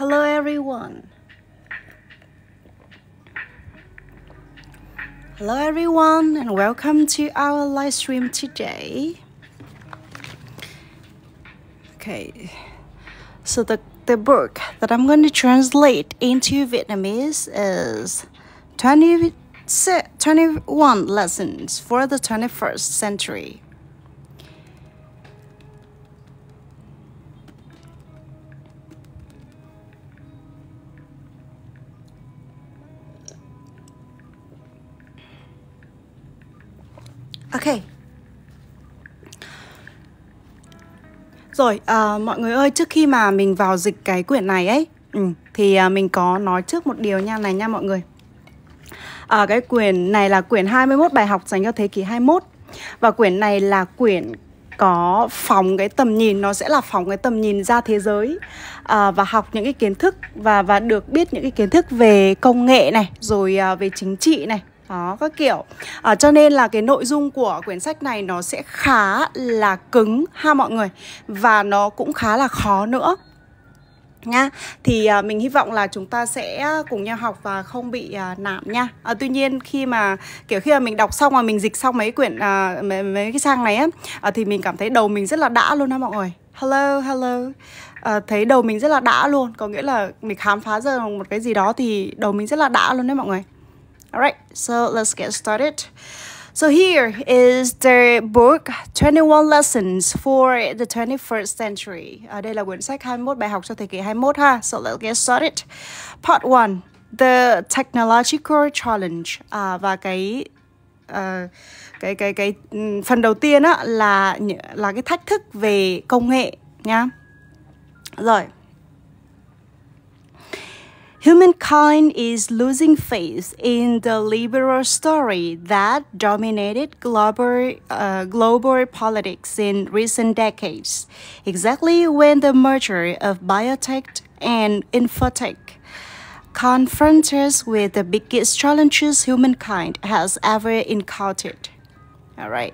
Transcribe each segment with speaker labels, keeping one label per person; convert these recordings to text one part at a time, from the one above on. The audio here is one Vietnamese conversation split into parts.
Speaker 1: Hello everyone. Hello everyone and welcome to our live stream today. Okay. So the the book that I'm going to translate into Vietnamese is 20, 21 lessons for the 21st century Rồi, à, mọi người ơi, trước khi mà mình vào dịch cái quyển này ấy ừ, Thì à, mình có nói trước một điều nha này nha mọi người à, Cái quyển này là quyển 21 bài học dành cho thế kỷ 21 Và quyển này là quyển có phòng cái tầm nhìn nó sẽ là phòng cái tầm nhìn ra thế giới à, và học những cái kiến thức và và được biết những cái kiến thức về công nghệ này rồi à, về chính trị này đó các kiểu à, cho nên là cái nội dung của quyển sách này nó sẽ khá là cứng ha mọi người và nó cũng khá là khó nữa nha thì à, mình hy vọng là chúng ta sẽ cùng nhau học và không bị à, nản nha à, tuy nhiên khi mà kiểu khi mà mình đọc xong mà mình dịch xong mấy quyển à, mấy, mấy cái trang này á à, thì mình cảm thấy đầu mình rất là đã luôn á mọi người hello hello à, thấy đầu mình rất là đã luôn có nghĩa là mình khám phá ra một cái gì đó thì đầu mình rất là đã luôn đấy mọi người Alright, so let's get started. So here is the book 21 Lessons for the 21st Century. Ở à, đây là quyển sách 21 bài học cho thế kỷ 21 ha. So let's get started. Part 1, the technological challenge. À, và cái uh, cái cái cái ừ, phần đầu tiên á là là cái thách thức về công nghệ nha. Rồi, Humankind is losing faith in the liberal story that dominated global, uh, global politics in recent decades, exactly when the merger of biotech and infotech confronts us with the biggest challenges humankind has ever encountered. All right.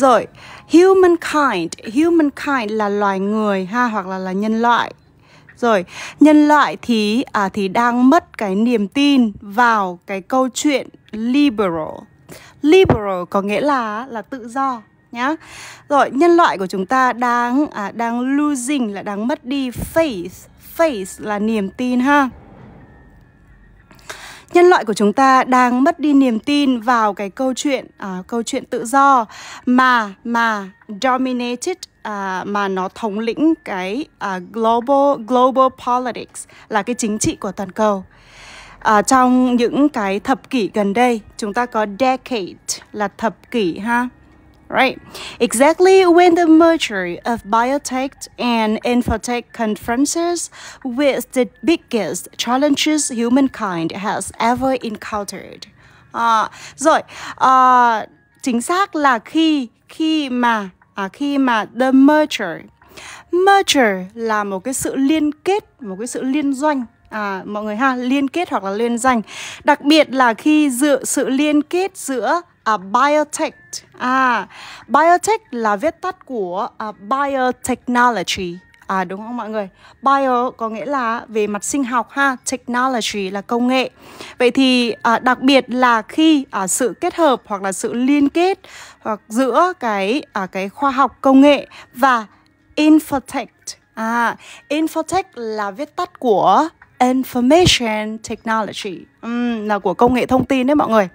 Speaker 1: Rồi, humankind, humankind là loài người ha hoặc là là nhân loại. rồi nhân loại thì à thì đang mất cái niềm tin vào cái câu chuyện liberal liberal có nghĩa là là tự do nhá rồi nhân loại của chúng ta đang à, đang losing là đang mất đi faith faith là niềm tin ha nhân loại của chúng ta đang mất đi niềm tin vào cái câu chuyện à, câu chuyện tự do mà mà dominated à, mà nó thống lĩnh cái à, global global politics là cái chính trị của toàn cầu. À, trong những cái thập kỷ gần đây, chúng ta có decade là thập kỷ ha. Right. Exactly when the merger of biotech and infotech confronts with the biggest challenges humankind has ever encountered. À, rồi, à, chính xác là khi khi mà à, khi mà the merger merger là một cái sự liên kết một cái sự liên doanh à, mọi người ha liên kết hoặc là liên danh đặc biệt là khi dựa sự liên kết giữa à, biotech à biotech là viết tắt của à, biotechnology À đúng không mọi người? Bio có nghĩa là về mặt sinh học ha, technology là công nghệ. Vậy thì à, đặc biệt là khi à, sự kết hợp hoặc là sự liên kết hoặc giữa cái à, cái khoa học công nghệ và infotech. À, infotech là viết tắt của information technology, uhm, là của công nghệ thông tin đấy mọi người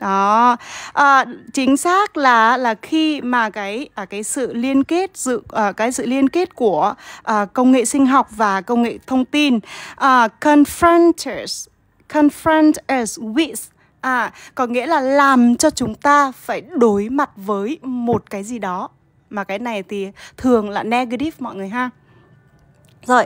Speaker 1: đó à, chính xác là là khi mà cái à, cái sự liên kết dự à, cái sự liên kết của à, công nghệ sinh học và công nghệ thông tin à, confronters confront us with à có nghĩa là làm cho chúng ta phải đối mặt với một cái gì đó mà cái này thì thường là negative mọi người ha rồi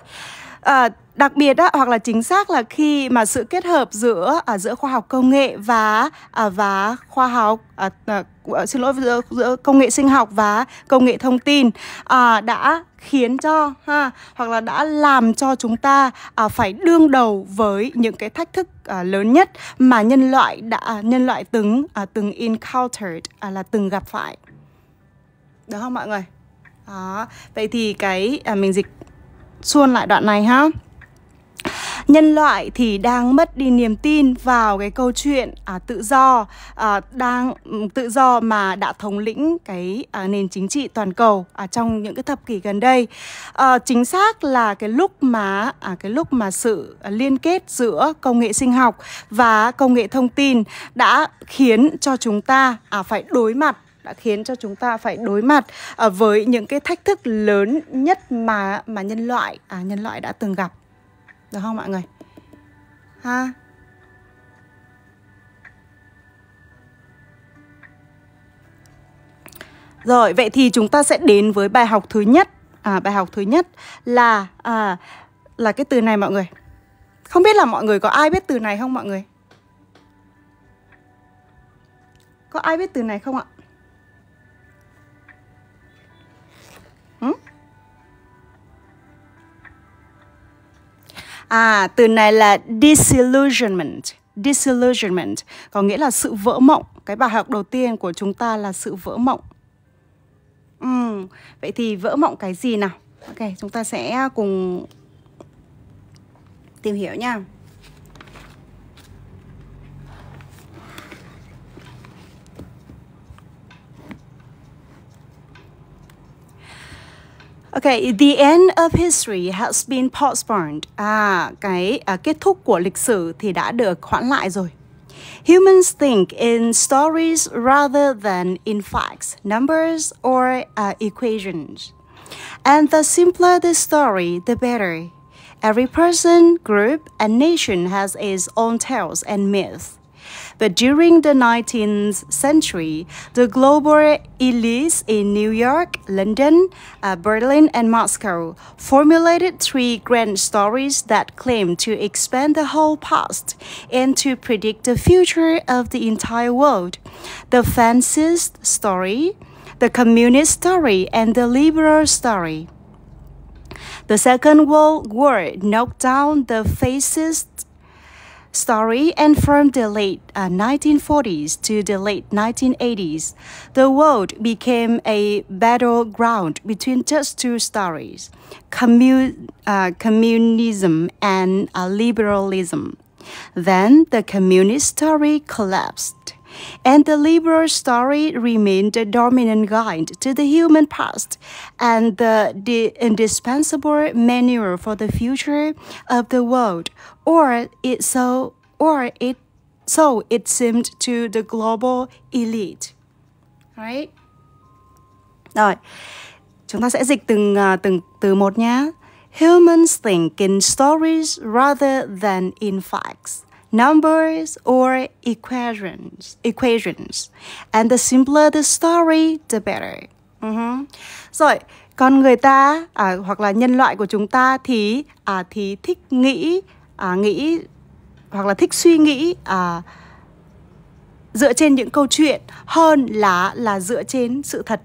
Speaker 1: Ờ, đặc biệt á, hoặc là chính xác là khi mà sự kết hợp giữa à, giữa khoa học công nghệ và à, và khoa học à, à, xin lỗi giữa, giữa công nghệ sinh học và công nghệ thông tin à, đã khiến cho ha hoặc là đã làm cho chúng ta à, phải đương đầu với những cái thách thức à, lớn nhất mà nhân loại đã nhân loại từng à, từng encountered à, là từng gặp phải được không mọi người đó vậy thì cái à, mình dịch xuôn lại đoạn này ha nhân loại thì đang mất đi niềm tin vào cái câu chuyện à, tự do à, đang ừ, tự do mà đã thống lĩnh cái à, nền chính trị toàn cầu à, trong những cái thập kỷ gần đây à, chính xác là cái lúc mà à, cái lúc mà sự liên kết giữa công nghệ sinh học và công nghệ thông tin đã khiến cho chúng ta à, phải đối mặt đã khiến cho chúng ta phải đối mặt à, với những cái thách thức lớn nhất mà mà nhân loại à, nhân loại đã từng gặp được không mọi người ha Rồi, vậy thì chúng ta sẽ đến với bài học thứ nhất. À, bài học thứ nhất là à, là cái từ này mọi người. Không biết là mọi người có ai biết từ này không mọi người? Có ai biết từ này không ạ? Ừ? à từ này là disillusionment disillusionment có nghĩa là sự vỡ mộng cái bài học đầu tiên của chúng ta là sự vỡ mộng ừ. vậy thì vỡ mộng cái gì nào ok chúng ta sẽ cùng tìm hiểu nha Okay, the end of history has been postponed. À, cái kết thúc của lịch sử thì đã được hoãn lại rồi. Humans think in stories rather than in facts, numbers or uh, equations. And the simpler the story, the better. Every person, group, and nation has its own tales and myths. But during the 19th century, the global elites in New York, London, uh, Berlin, and Moscow formulated three grand stories that claimed to expand the whole past and to predict the future of the entire world. The fascist story, the communist story, and the liberal story. The Second World War knocked down the fascist story, and from the late uh, 1940s to the late 1980s, the world became a battleground between just two stories commun- uh, communism and uh, liberalism. Then the communist story collapsed and the liberal story remained the dominant guide to the human past and the, indispensable manual for the future of the world, or it so or it so it seemed to the global elite. Right? Rồi, chúng ta sẽ dịch từng từng từ một nhé. Humans think in stories rather than in facts. numbers or equations equations and the simpler the story the better uh-huh. Mm-hmm. rồi con người ta à, hoặc là nhân loại của chúng ta thì à, thì thích nghĩ à, nghĩ hoặc là thích suy nghĩ à, dựa trên những câu chuyện hơn là là dựa trên sự thật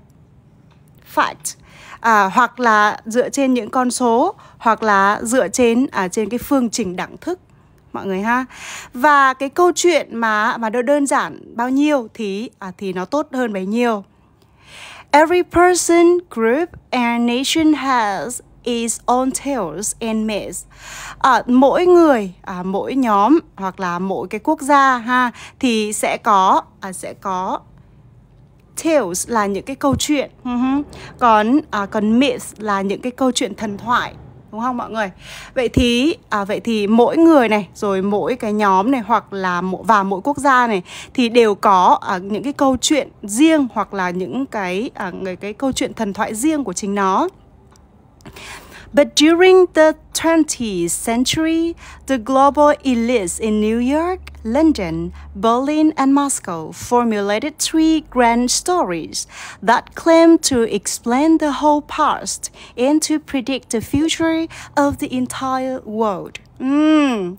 Speaker 1: fact à, hoặc là dựa trên những con số hoặc là dựa trên à, trên cái phương trình đẳng thức mọi người ha và cái câu chuyện mà mà đơn giản bao nhiêu thì à, thì nó tốt hơn bấy nhiêu every person group and nation has is on tales and myths. À, mỗi người, à, mỗi nhóm hoặc là mỗi cái quốc gia ha thì sẽ có à, sẽ có tales là những cái câu chuyện. Uh-huh. Còn à, còn myths là những cái câu chuyện thần thoại đúng không mọi người vậy thì à, vậy thì mỗi người này rồi mỗi cái nhóm này hoặc là mỗi, và mỗi quốc gia này thì đều có à, những cái câu chuyện riêng hoặc là những cái à, cái, cái câu chuyện thần thoại riêng của chính nó But during the 20th century, the global elites in New York, London, Berlin, and Moscow formulated three grand stories that claimed to explain the whole past and to predict the future of the entire world. Mm.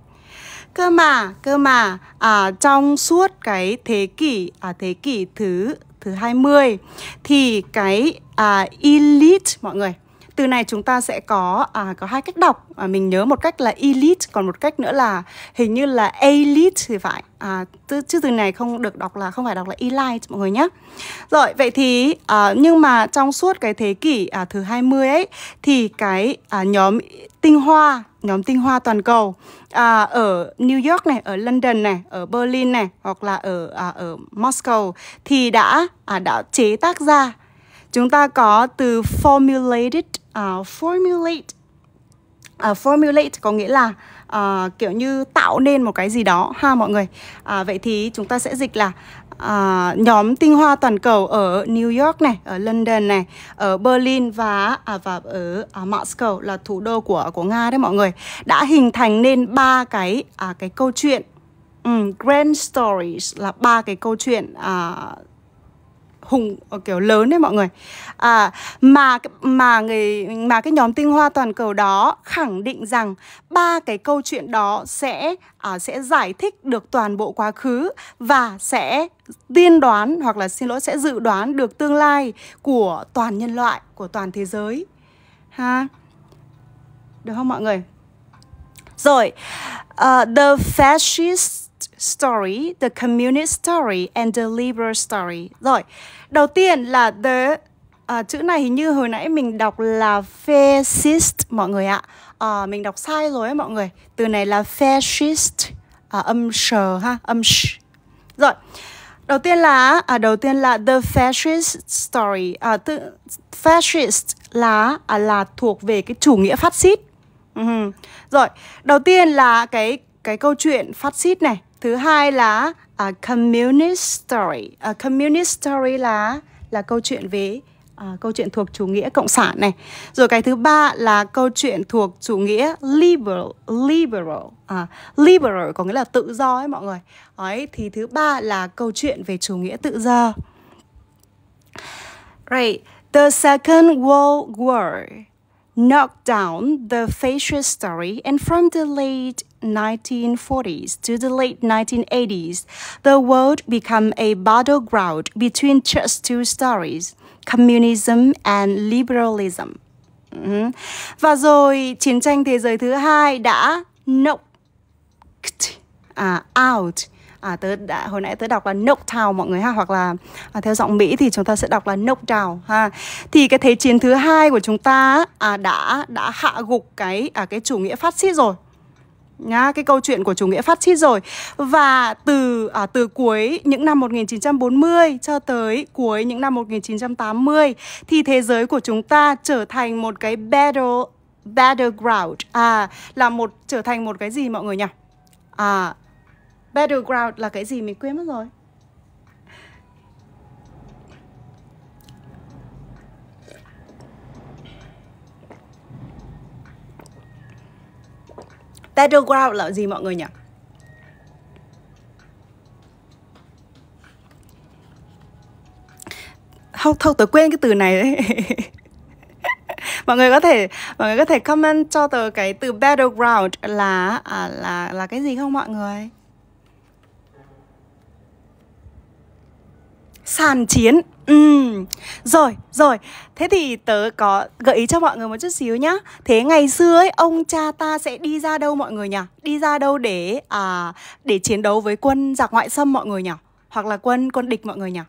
Speaker 1: cơ mà cơ mà à, trong suốt cái thế kỷ à, thế kỷ thứ thứ 20 thì cái à, elite mọi người từ này chúng ta sẽ có à, có hai cách đọc à, mình nhớ một cách là elite còn một cách nữa là hình như là elite thì phải à, chứ, chứ từ này không được đọc là không phải đọc là elite mọi người nhé rồi vậy thì à, nhưng mà trong suốt cái thế kỷ à, thứ 20 ấy thì cái à, nhóm tinh hoa nhóm tinh hoa toàn cầu à, ở New York này, ở London này, ở Berlin này hoặc là ở à, ở Moscow thì đã à, đã chế tác ra chúng ta có từ formulated uh, formulate uh, formulate có nghĩa là uh, kiểu như tạo nên một cái gì đó ha mọi người uh, vậy thì chúng ta sẽ dịch là uh, nhóm tinh hoa toàn cầu ở New York này ở London này ở Berlin và à, và ở à, Moscow là thủ đô của của Nga đấy mọi người đã hình thành nên ba cái à, cái câu chuyện um, grand stories là ba cái câu chuyện uh, hùng ờ, kiểu lớn đấy mọi người à, mà mà người mà cái nhóm tinh hoa toàn cầu đó khẳng định rằng ba cái câu chuyện đó sẽ à, sẽ giải thích được toàn bộ quá khứ và sẽ tiên đoán hoặc là xin lỗi sẽ dự đoán được tương lai của toàn nhân loại của toàn thế giới ha được không mọi người rồi uh, the fascist story, the communist story and the liberal story. Rồi, đầu tiên là the à, chữ này hình như hồi nãy mình đọc là fascist mọi người ạ. À, mình đọc sai rồi ấy mọi người. Từ này là fascist à, âm sờ ha, âm sh. Rồi. Đầu tiên là à, đầu tiên là the fascist story. À, tự, fascist là à, là thuộc về cái chủ nghĩa phát xít. Uh-huh. Rồi, đầu tiên là cái cái câu chuyện phát xít này thứ hai là a à, communist story a à, communist story là là câu chuyện về à, câu chuyện thuộc chủ nghĩa cộng sản này rồi cái thứ ba là câu chuyện thuộc chủ nghĩa liberal liberal à, liberal có nghĩa là tự do ấy mọi người ấy thì thứ ba là câu chuyện về chủ nghĩa tự do right the second world war knocked down the fascist story, and from the late 1940s to the late 1980s, the world became a battleground between just two stories, communism and liberalism. Mm-hmm. Và rồi chiến tranh thế giới thứ hai đã knocked uh, out à, tớ đã, hồi nãy tớ đọc là Noctowl mọi người ha hoặc là à, theo giọng Mỹ thì chúng ta sẽ đọc là Noctowl ha thì cái thế chiến thứ hai của chúng ta à, đã đã hạ gục cái à, cái chủ nghĩa phát xít rồi nhá cái câu chuyện của chủ nghĩa phát xít rồi và từ à, từ cuối những năm 1940 cho tới cuối những năm 1980 thì thế giới của chúng ta trở thành một cái battle battleground à là một trở thành một cái gì mọi người nhỉ à Battleground là cái gì mình quên mất rồi Battleground là gì mọi người nhỉ? Không, thôi tớ quên cái từ này đấy mọi người có thể mọi người có thể comment cho tớ cái từ battleground là à, là là cái gì không mọi người sàn chiến Ừ, rồi, rồi Thế thì tớ có gợi ý cho mọi người một chút xíu nhá Thế ngày xưa ấy, ông cha ta sẽ đi ra đâu mọi người nhỉ? Đi ra đâu để à, để chiến đấu với quân giặc ngoại xâm mọi người nhỉ? Hoặc là quân quân địch mọi người nhỉ?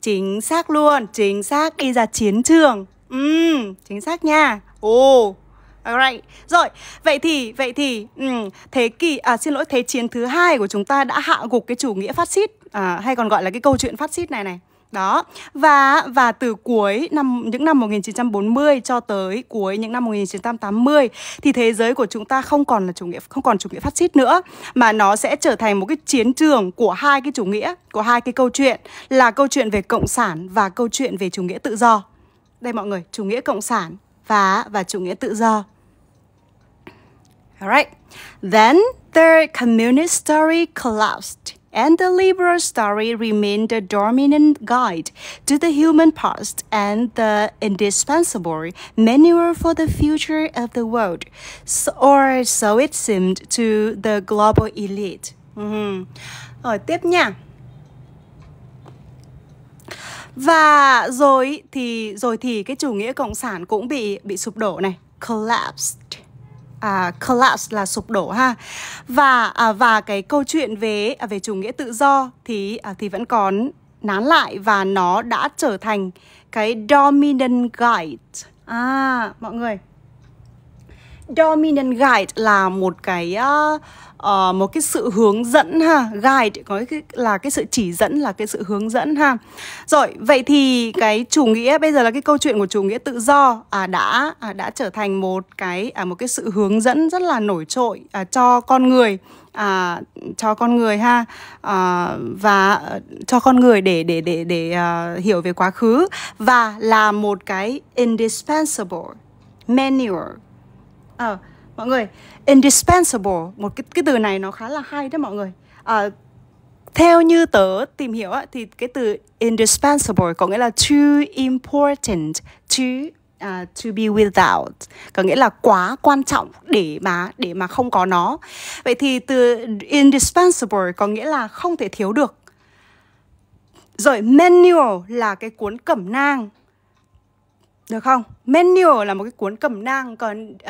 Speaker 1: Chính xác luôn, chính xác đi ra chiến trường Ừ, chính xác nha Ồ, oh. Alright. Rồi, vậy thì vậy thì um, thế kỷ à xin lỗi thế chiến thứ hai của chúng ta đã hạ gục cái chủ nghĩa phát xít à, hay còn gọi là cái câu chuyện phát xít này này đó và và từ cuối năm những năm 1940 cho tới cuối những năm 1980 thì thế giới của chúng ta không còn là chủ nghĩa không còn chủ nghĩa phát xít nữa mà nó sẽ trở thành một cái chiến trường của hai cái chủ nghĩa của hai cái câu chuyện là câu chuyện về cộng sản và câu chuyện về chủ nghĩa tự do đây mọi người chủ nghĩa cộng sản và và chủ nghĩa tự do alright then the communist story collapsed and the Libra story remain the dominant guide to the human past and the indispensable manual for the future of the world, so, or so it seemed to the global elite. Mm -hmm. Rồi tiếp nha. Và rồi thì rồi thì cái chủ nghĩa cộng sản cũng bị bị sụp đổ này, collapsed à, collapse là sụp đổ ha và à, và cái câu chuyện về à, về chủ nghĩa tự do thì à, thì vẫn còn nán lại và nó đã trở thành cái dominant guide à mọi người dominant guide là một cái uh, uh, một cái sự hướng dẫn ha guide có cái, là cái sự chỉ dẫn là cái sự hướng dẫn ha rồi vậy thì cái chủ nghĩa bây giờ là cái câu chuyện của chủ nghĩa tự do à, đã à, đã trở thành một cái à, một cái sự hướng dẫn rất là nổi trội à, cho con người à, cho con người ha à, và ờ, cho con người để để để để uh, hiểu về quá khứ và là một cái indispensable manual à, mọi người indispensable một cái cái từ này nó khá là hay đấy mọi người à, theo như tớ tìm hiểu thì cái từ indispensable có nghĩa là too important to uh, à, to be without có nghĩa là quá quan trọng để mà để mà không có nó vậy thì từ indispensable có nghĩa là không thể thiếu được rồi manual là cái cuốn cẩm nang được không? Manual là một cái cuốn cẩm nang còn uh,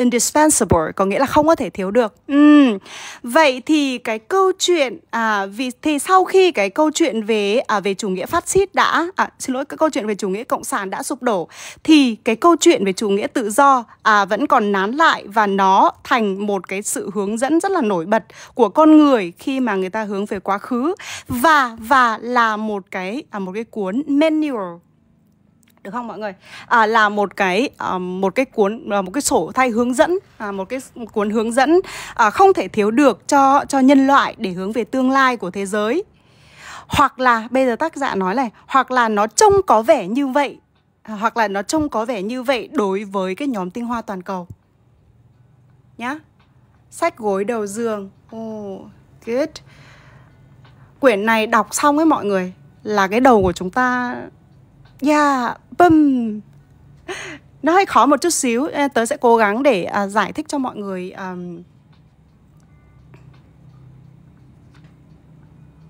Speaker 1: indispensable có nghĩa là không có thể thiếu được. Uhm. Vậy thì cái câu chuyện à vì thì sau khi cái câu chuyện về à, về chủ nghĩa phát xít đã à, xin lỗi cái câu chuyện về chủ nghĩa cộng sản đã sụp đổ thì cái câu chuyện về chủ nghĩa tự do à vẫn còn nán lại và nó thành một cái sự hướng dẫn rất là nổi bật của con người khi mà người ta hướng về quá khứ và và là một cái à, một cái cuốn manual được không mọi người à, là một cái à, một cái cuốn à, một cái sổ thay hướng dẫn à, một cái cuốn hướng dẫn à, không thể thiếu được cho cho nhân loại để hướng về tương lai của thế giới hoặc là bây giờ tác giả nói này hoặc là nó trông có vẻ như vậy hoặc là nó trông có vẻ như vậy đối với cái nhóm tinh hoa toàn cầu nhá sách gối đầu giường oh, good quyển này đọc xong ấy mọi người là cái đầu của chúng ta yeah bùm nó hơi khó một chút xíu tớ sẽ cố gắng để à, giải thích cho mọi người à...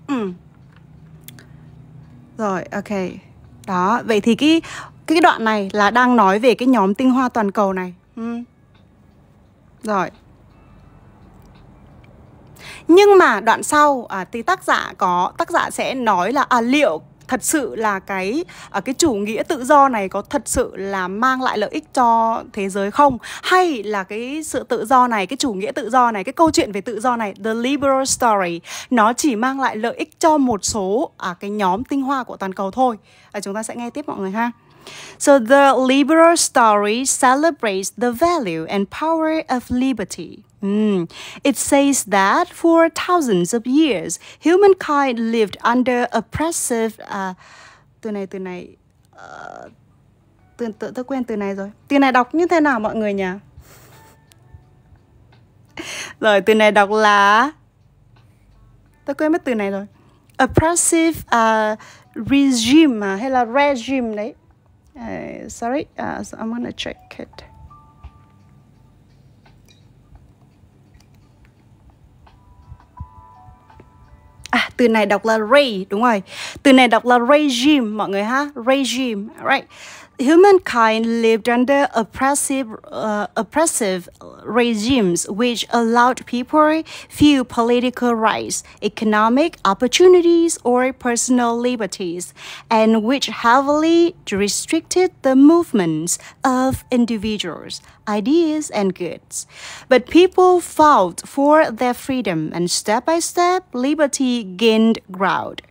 Speaker 1: ừ. rồi ok đó vậy thì cái cái đoạn này là đang nói về cái nhóm tinh hoa toàn cầu này ừ. rồi nhưng mà đoạn sau à, thì tác giả có tác giả sẽ nói là à, liệu thật sự là cái à, cái chủ nghĩa tự do này có thật sự là mang lại lợi ích cho thế giới không hay là cái sự tự do này cái chủ nghĩa tự do này cái câu chuyện về tự do này the liberal story nó chỉ mang lại lợi ích cho một số à, cái nhóm tinh hoa của toàn cầu thôi à, chúng ta sẽ nghe tiếp mọi người ha So the liberal story celebrates the value and power of liberty. Mm. It says that for thousands of years, humankind lived under oppressive. Uh, từ này từ này uh, từ, từ, tôi quen từ này rồi. Từ này đọc như thế nào mọi người nhỉ? rồi từ này đọc là tôi quên mất từ này rồi oppressive uh, regime à, hay là regime đấy Uh, sorry, uh, so I'm gonna check it. À, từ này đọc là ray đúng rồi. Từ này đọc là regime mọi người ha, regime, right? humankind lived under oppressive, uh, oppressive regimes which allowed people few political rights, economic opportunities, or personal liberties, and which heavily restricted the movements of individuals, ideas, and goods. But people fought for their freedom, and step by step, liberty gained ground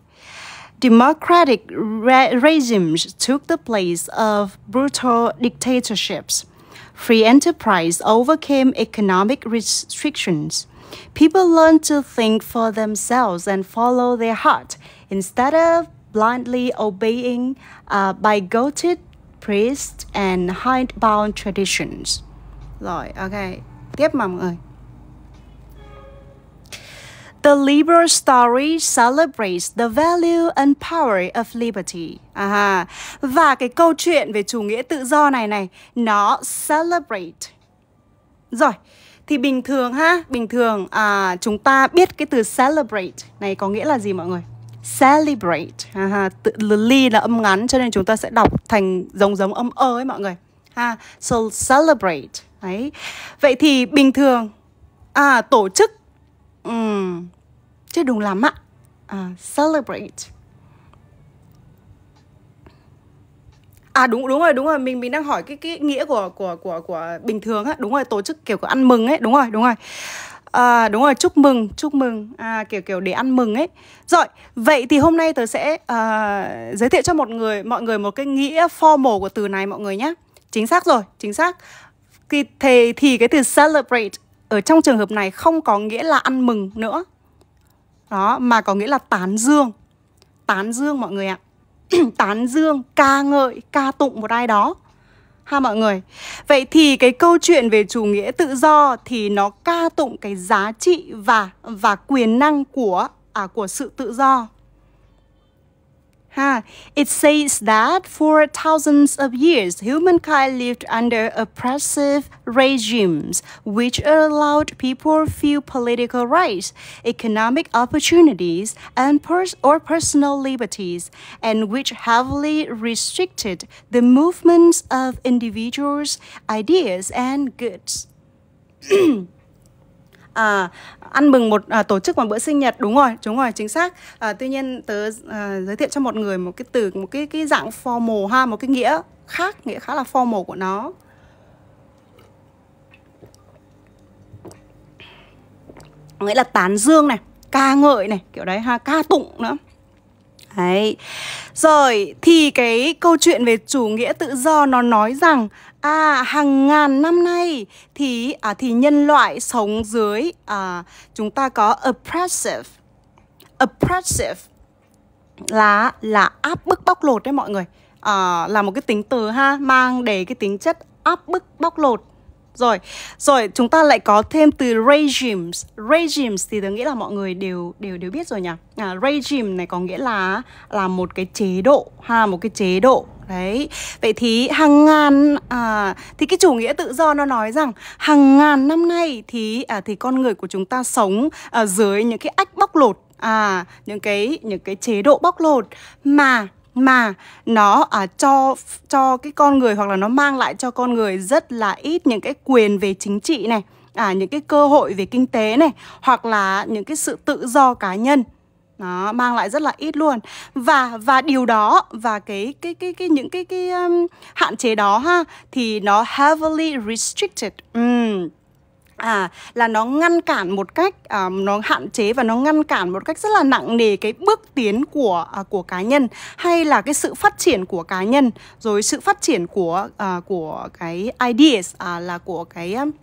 Speaker 1: democratic re regimes took the place of brutal dictatorships. Free enterprise overcame economic restrictions. People learned to think for themselves and follow their heart instead of blindly obeying uh, by goated priests and hindbound traditions. Rồi, ok. Tiếp mà mọi người. The liberal story celebrates the value and power of liberty. À, và cái câu chuyện về chủ nghĩa tự do này này, nó celebrate. Rồi, thì bình thường ha, bình thường à, chúng ta biết cái từ celebrate này có nghĩa là gì mọi người? Celebrate. À, tự, li là âm ngắn cho nên chúng ta sẽ đọc thành giống giống âm ơ ấy mọi người. Ha, so celebrate. Đấy. Vậy thì bình thường à, tổ chức Ừ, chứ đúng lắm ạ. À, celebrate. À đúng đúng rồi, đúng rồi, mình mình đang hỏi cái cái nghĩa của của của của bình thường á, đúng rồi, tổ chức kiểu của ăn mừng ấy, đúng rồi, đúng rồi. À, đúng rồi, chúc mừng, chúc mừng à, Kiểu kiểu để ăn mừng ấy Rồi, vậy thì hôm nay tớ sẽ à, Giới thiệu cho một người mọi người một cái nghĩa formal của từ này mọi người nhé Chính xác rồi, chính xác thì, thì cái từ celebrate ở trong trường hợp này không có nghĩa là ăn mừng nữa đó mà có nghĩa là tán dương tán dương mọi người ạ tán dương ca ngợi ca tụng một ai đó ha mọi người vậy thì cái câu chuyện về chủ nghĩa tự do thì nó ca tụng cái giá trị và và quyền năng của à, của sự tự do Huh. It says that for thousands of years, humankind lived under oppressive regimes, which allowed people few political rights, economic opportunities, and pers or personal liberties, and which heavily restricted the movements of individuals, ideas, and goods. à, ăn mừng một à, tổ chức một bữa sinh nhật đúng rồi đúng rồi chính xác à, tuy nhiên tớ à, giới thiệu cho một người một cái từ một cái cái dạng formal ha một cái nghĩa khác nghĩa khá là formal của nó nghĩa là tán dương này ca ngợi này kiểu đấy ha ca tụng nữa đấy rồi thì cái câu chuyện về chủ nghĩa tự do nó nói rằng À, hàng ngàn năm nay thì à, thì nhân loại sống dưới à, chúng ta có oppressive, oppressive là là áp bức bóc lột đấy mọi người, à, là một cái tính từ ha mang để cái tính chất áp bức bóc lột. Rồi, rồi chúng ta lại có thêm từ regimes. Regimes thì tôi nghĩ là mọi người đều đều đều biết rồi nhỉ. À, regime này có nghĩa là là một cái chế độ ha, một cái chế độ đấy vậy thì hàng ngàn à, thì cái chủ nghĩa tự do nó nói rằng hàng ngàn năm nay thì à, thì con người của chúng ta sống à, dưới những cái ách bóc lột à những cái những cái chế độ bóc lột mà mà nó à, cho cho cái con người hoặc là nó mang lại cho con người rất là ít những cái quyền về chính trị này à những cái cơ hội về kinh tế này hoặc là những cái sự tự do cá nhân nó mang lại rất là ít luôn và và điều đó và cái cái cái cái những cái cái um, hạn chế đó ha thì nó heavily restricted um, à là nó ngăn cản một cách uh, nó hạn chế và nó ngăn cản một cách rất là nặng nề cái bước tiến của uh, của cá nhân hay là cái sự phát triển của cá nhân rồi sự phát triển của uh, của cái ideas uh, là của cái uh,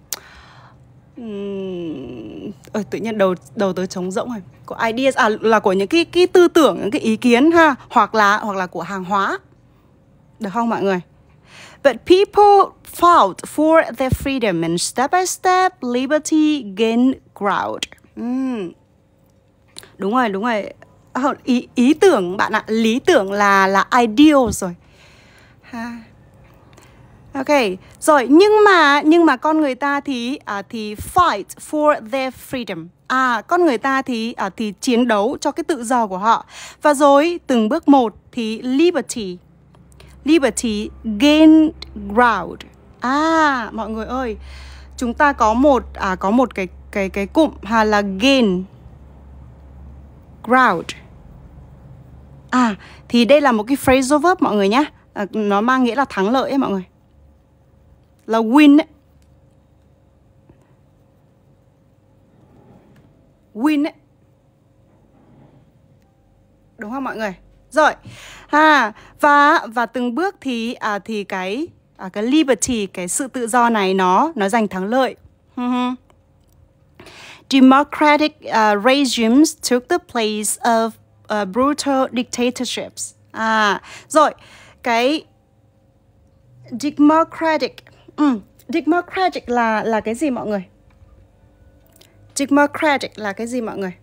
Speaker 1: Ờ, tự nhiên đầu đầu tới trống rỗng rồi của ideas à là của những cái cái tư tưởng những cái ý kiến ha hoặc là hoặc là của hàng hóa được không mọi người but people fought for their freedom and step by step liberty gained ground uhm. đúng rồi đúng rồi ờ, ý ý tưởng bạn ạ lý tưởng là là ideals rồi ha Ok, rồi nhưng mà nhưng mà con người ta thì à, thì fight for their freedom. À con người ta thì à, thì chiến đấu cho cái tự do của họ. Và rồi từng bước một thì liberty. Liberty gained ground. À mọi người ơi, chúng ta có một à có một cái cái cái cụm hà là gain ground. À thì đây là một cái phrasal verb mọi người nhé. À, nó mang nghĩa là thắng lợi ấy mọi người là win ấy. win ấy. đúng không mọi người rồi à và và từng bước thì à, thì cái à, cái liberty cái sự tự do này nó nó giành thắng lợi democratic uh, regimes took the place of uh, brutal dictatorships à rồi cái democratic Ừ, democratic là là cái gì mọi người? Democratic là cái gì mọi người?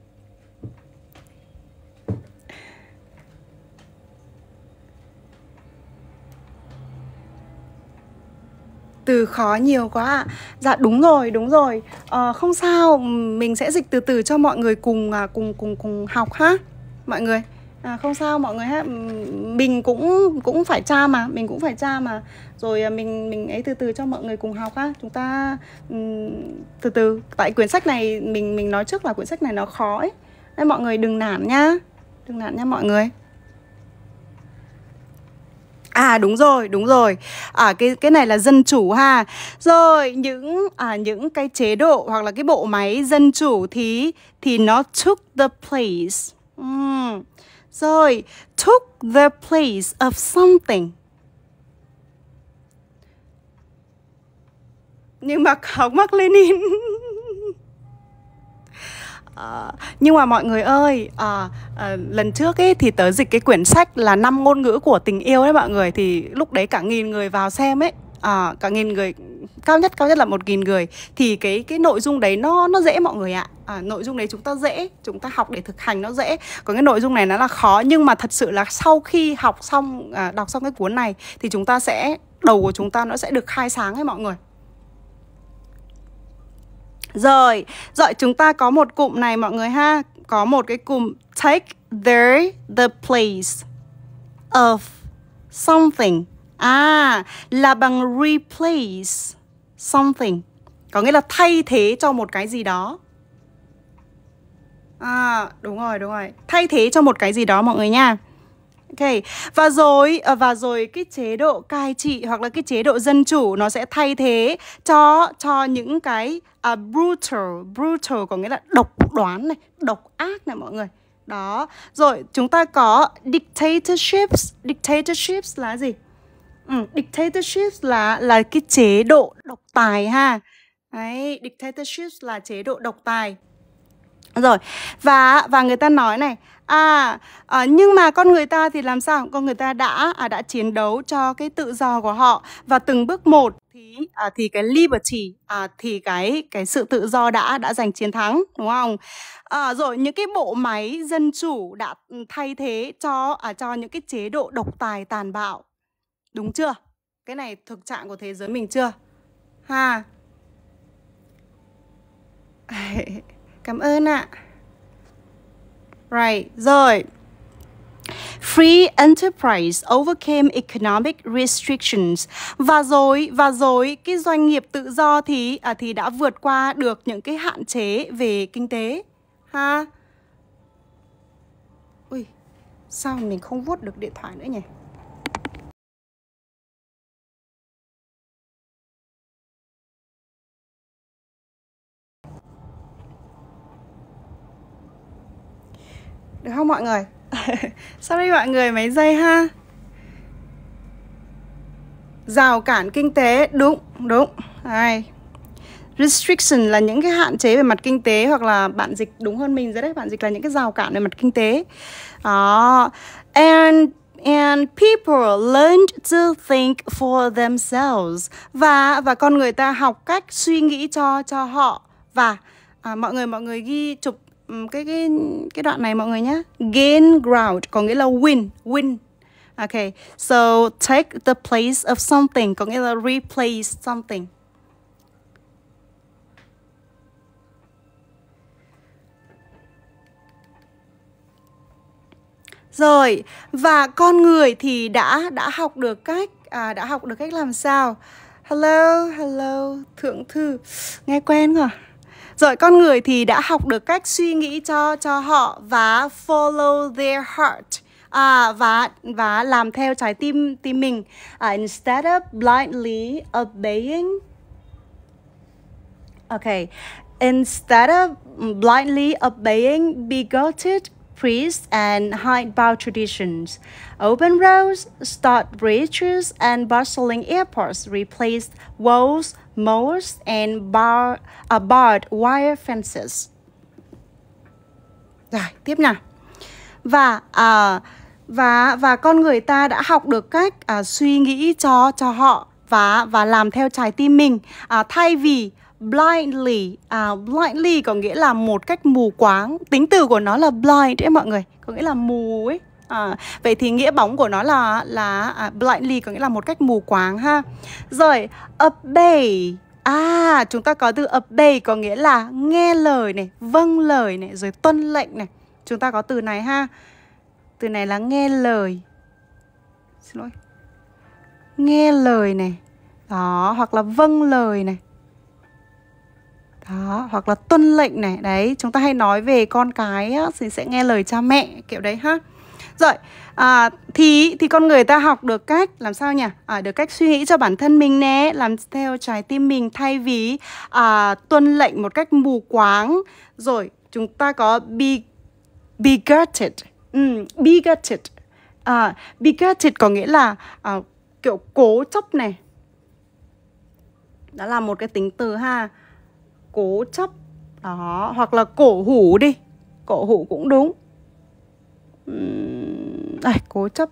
Speaker 1: từ khó nhiều quá ạ dạ đúng rồi đúng rồi à, không sao mình sẽ dịch từ từ cho mọi người cùng à, cùng cùng cùng học ha mọi người à, không sao mọi người ha mình cũng cũng phải tra mà mình cũng phải tra mà rồi à, mình mình ấy từ từ cho mọi người cùng học ha chúng ta um, từ từ tại quyển sách này mình mình nói trước là quyển sách này nó khó ấy nên mọi người đừng nản nhá đừng nản nha mọi người À đúng rồi, đúng rồi. À cái cái này là dân chủ ha. Rồi những à những cái chế độ hoặc là cái bộ máy dân chủ thì thì nó took the place. Uhm. Rồi, took the place of something. Nhưng mà không mất Lenin. À, nhưng mà mọi người ơi à, à, lần trước ấy thì tớ dịch cái quyển sách là năm ngôn ngữ của tình yêu đấy mọi người thì lúc đấy cả nghìn người vào xem ấy à, cả nghìn người cao nhất cao nhất là một nghìn người thì cái cái nội dung đấy nó nó dễ mọi người ạ à, nội dung đấy chúng ta dễ chúng ta học để thực hành nó dễ còn cái nội dung này nó là khó nhưng mà thật sự là sau khi học xong à, đọc xong cái cuốn này thì chúng ta sẽ đầu của chúng ta nó sẽ được khai sáng ấy mọi người rồi, rồi chúng ta có một cụm này mọi người ha Có một cái cụm Take their the place of something À, là bằng replace something. Có nghĩa là thay thế cho một cái gì đó. À, đúng rồi, đúng rồi. Thay thế cho một cái gì đó mọi người nha. Ok. Và rồi à, và rồi cái chế độ cai trị hoặc là cái chế độ dân chủ nó sẽ thay thế cho cho những cái uh, brutal, brutal có nghĩa là độc đoán này, độc ác này mọi người. Đó. Rồi chúng ta có dictatorships, dictatorships là gì? ừ, dictatorship là là cái chế độ độc tài ha đấy dictatorship là chế độ độc tài rồi và và người ta nói này à, à nhưng mà con người ta thì làm sao con người ta đã à, đã chiến đấu cho cái tự do của họ và từng bước một thì à, thì cái liberty à, thì cái cái sự tự do đã đã giành chiến thắng đúng không à, rồi những cái bộ máy dân chủ đã thay thế cho à, cho những cái chế độ độc tài tàn bạo Đúng chưa? Cái này thực trạng của thế giới mình chưa? Ha. Cảm ơn ạ. Right, rồi. Free enterprise overcame economic restrictions và rồi và rồi cái doanh nghiệp tự do thì à, thì đã vượt qua được những cái hạn chế về kinh tế ha. Ui, sao mình không vuốt được điện thoại nữa nhỉ? Được không mọi người? Sorry mọi người mấy giây ha Rào cản kinh tế Đúng, đúng Đây. Restriction là những cái hạn chế về mặt kinh tế Hoặc là bạn dịch đúng hơn mình rồi đấy Bạn dịch là những cái rào cản về mặt kinh tế Đó And and people learned to think for themselves và và con người ta học cách suy nghĩ cho cho họ và à, mọi người mọi người ghi chụp cái cái cái đoạn này mọi người nhé gain ground có nghĩa là win win okay so take the place of something có nghĩa là replace something Rồi, và con người thì đã đã học được cách à, đã học được cách làm sao? Hello, hello, thượng thư. Nghe quen rồi. Rồi con người thì đã học được cách suy nghĩ cho cho họ và follow their heart à, và và làm theo trái tim tim mình uh, instead of blindly obeying okay instead of blindly obeying bigoted priests and hidebound traditions. Open roads, start bridges, and bustling airports replaced walls, moats, and bar, uh, barbed wire fences. Rồi, tiếp nào. Và uh, và và con người ta đã học được cách uh, suy nghĩ cho cho họ và và làm theo trái tim mình uh, thay vì blindly à, blindly có nghĩa là một cách mù quáng tính từ của nó là blind ấy mọi người có nghĩa là mù ấy à, vậy thì nghĩa bóng của nó là là à, blindly có nghĩa là một cách mù quáng ha rồi obey à chúng ta có từ obey có nghĩa là nghe lời này vâng lời này rồi tuân lệnh này chúng ta có từ này ha từ này là nghe lời xin lỗi nghe lời này đó hoặc là vâng lời này đó hoặc là tuân lệnh này đấy chúng ta hay nói về con cái á, thì sẽ nghe lời cha mẹ kiểu đấy ha rồi à, thì thì con người ta học được cách làm sao nhỉ à, được cách suy nghĩ cho bản thân mình nè làm theo trái tim mình thay vì à, tuân lệnh một cách mù quáng rồi chúng ta có be be bigoted um, ừ, be bigoted à, bigoted có nghĩa là à, kiểu cố chấp này đó là một cái tính từ ha cố chấp đó hoặc là cổ hủ đi cổ hủ cũng đúng uhm, à, cố chấp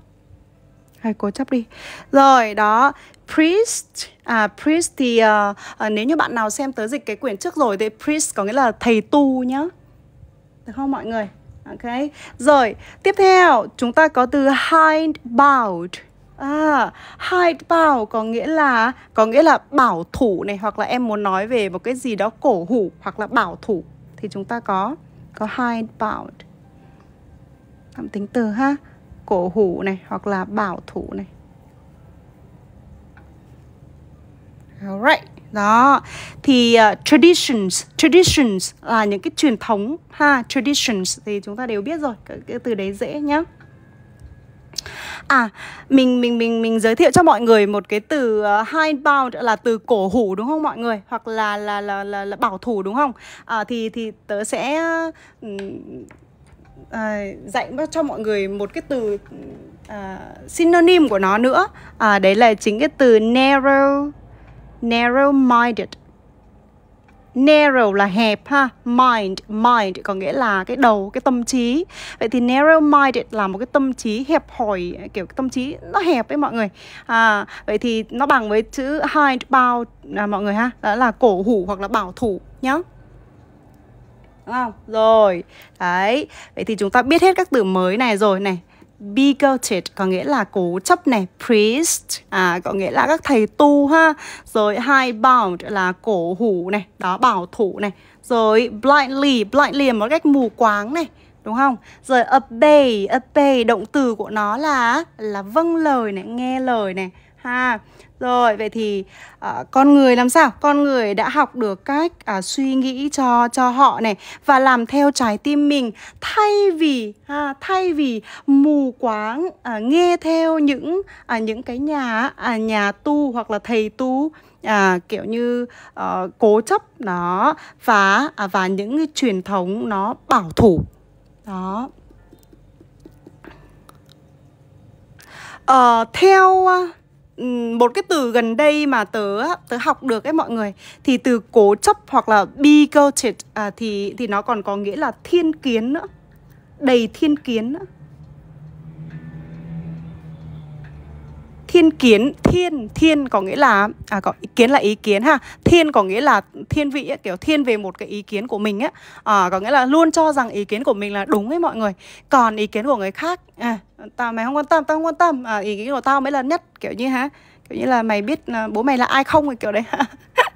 Speaker 1: hay cố chấp đi rồi đó priest à priest thì uh, nếu như bạn nào xem tới dịch cái quyển trước rồi thì priest có nghĩa là thầy tu nhá được không mọi người ok rồi tiếp theo chúng ta có từ hidebound À, hide bao có nghĩa là có nghĩa là bảo thủ này hoặc là em muốn nói về một cái gì đó cổ hủ hoặc là bảo thủ thì chúng ta có có hide hidebound. Tạm tính từ ha. Cổ hủ này hoặc là bảo thủ này. Alright. Đó. Thì uh, traditions, traditions là những cái truyền thống ha, traditions thì chúng ta đều biết rồi, cái, cái từ đấy dễ nhá. À, mình mình mình mình giới thiệu cho mọi người một cái từ uh, hidebound là từ cổ hủ đúng không mọi người? Hoặc là là là là, là bảo thủ đúng không? À, thì thì tớ sẽ uh, dạy cho mọi người một cái từ uh, synonym của nó nữa. À, đấy là chính cái từ narrow narrow minded narrow là hẹp ha mind mind có nghĩa là cái đầu cái tâm trí vậy thì narrow minded là một cái tâm trí hẹp hòi kiểu cái tâm trí nó hẹp ấy mọi người à, vậy thì nó bằng với chữ hide bound à, mọi người ha đó là cổ hủ hoặc là bảo thủ nhá đúng không rồi đấy vậy thì chúng ta biết hết các từ mới này rồi này bigoted có nghĩa là cố chấp này priest à có nghĩa là các thầy tu ha rồi high bound là cổ hủ này đó bảo thủ này rồi blindly blindly một cách mù quáng này đúng không? Rồi obey, obey động từ của nó là là vâng lời này, nghe lời này ha. Rồi, vậy thì à, con người làm sao? Con người đã học được cách à, suy nghĩ cho cho họ này và làm theo trái tim mình thay vì à, thay vì mù quáng à, nghe theo những à, những cái nhà à, nhà tu hoặc là thầy tu à, kiểu như à, cố chấp nó và à, và những cái truyền thống nó bảo thủ đó uh, theo một cái từ gần đây mà tớ tớ học được ấy mọi người thì từ cố chấp hoặc là be goated à, thì thì nó còn có nghĩa là thiên kiến nữa đầy thiên kiến nữa thiên kiến thiên thiên có nghĩa là à, có ý kiến là ý kiến ha thiên có nghĩa là thiên vị ấy, kiểu thiên về một cái ý kiến của mình ấy. À, có nghĩa là luôn cho rằng ý kiến của mình là đúng với mọi người còn ý kiến của người khác à, tao mày không quan tâm tao không quan tâm à, ý kiến của tao mới là nhất kiểu như ha kiểu như là mày biết à, bố mày là ai không kiểu đấy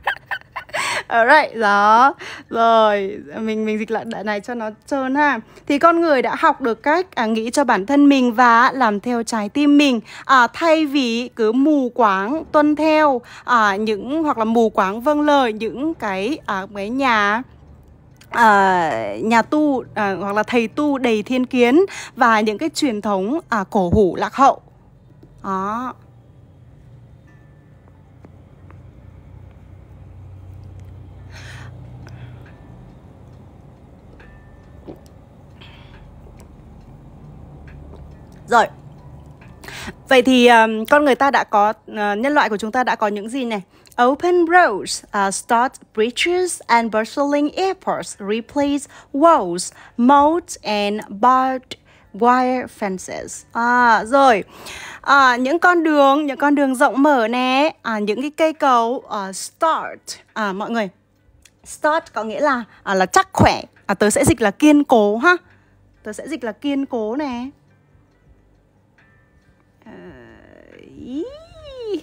Speaker 1: Alright, đó Rồi, mình mình dịch lại đoạn này cho nó trơn ha Thì con người đã học được cách à, nghĩ cho bản thân mình và làm theo trái tim mình à, Thay vì cứ mù quáng tuân theo à, những hoặc là mù quáng vâng lời những cái à, cái nhà à, nhà tu à, hoặc là thầy tu đầy thiên kiến và những cái truyền thống à, cổ hủ lạc hậu đó Rồi Vậy thì um, con người ta đã có uh, nhân loại của chúng ta đã có những gì này? Open roads, uh, start bridges and bustling airports, replace walls, moats and barbed wire fences. À, rồi. À, những con đường, những con đường rộng mở nè, à, những cái cây cầu uh, start. À, mọi người. Start có nghĩa là à, là chắc khỏe. À, tớ sẽ dịch là kiên cố ha. Tớ sẽ dịch là kiên cố nè. Ờ, ý,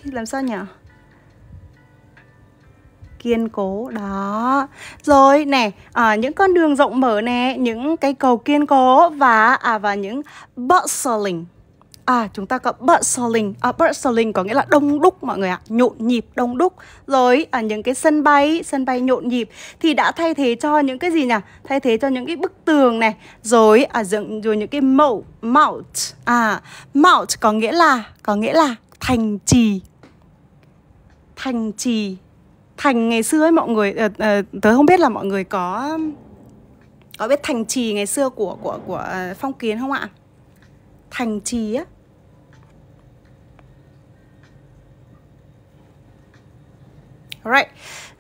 Speaker 1: làm sao nhở kiên cố đó rồi nè à, những con đường rộng mở nè những cái cầu kiên cố và à và những bustling À chúng ta có bustling à, Bustling có nghĩa là đông đúc mọi người ạ à. Nhộn nhịp đông đúc Rồi ở à, những cái sân bay Sân bay nhộn nhịp Thì đã thay thế cho những cái gì nhỉ Thay thế cho những cái bức tường này Rồi à, dựng rồi những cái mẫu Mount à, Mount có nghĩa là Có nghĩa là thành trì Thành trì Thành ngày xưa ấy mọi người à, à, Tớ không biết là mọi người có Có biết thành trì ngày xưa của của của ờ, Phong Kiến không ạ thành trì á Right.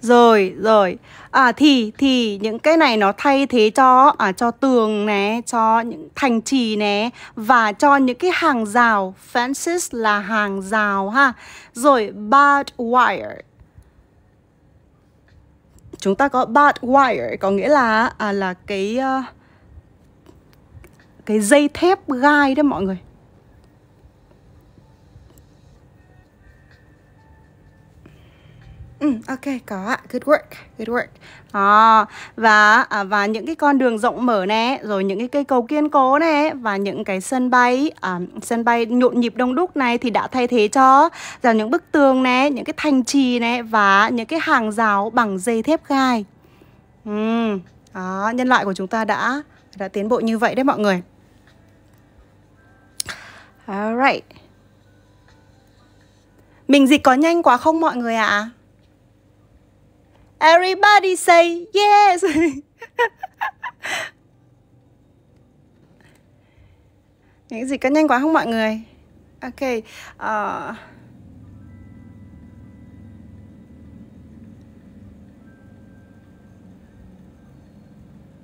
Speaker 1: Rồi, rồi. À, thì thì những cái này nó thay thế cho à, cho tường nè, cho những thành trì nè và cho những cái hàng rào. Fences là hàng rào ha. Rồi barbed wire. Chúng ta có barbed wire có nghĩa là à, là cái uh, cái dây thép gai đấy mọi người Ừ, ok có ạ good work good work à, và và những cái con đường rộng mở nè rồi những cái cây cầu kiên cố nè và những cái sân bay à, sân bay nhộn nhịp đông đúc này thì đã thay thế cho rằng những bức tường nè những cái thành trì nè và những cái hàng rào bằng dây thép gai ừ, đó, nhân loại của chúng ta đã đã tiến bộ như vậy đấy mọi người Alright Mình dịch có nhanh quá không mọi người ạ? À? Everybody say yes Những gì có nhanh quá không mọi người? Ok uh...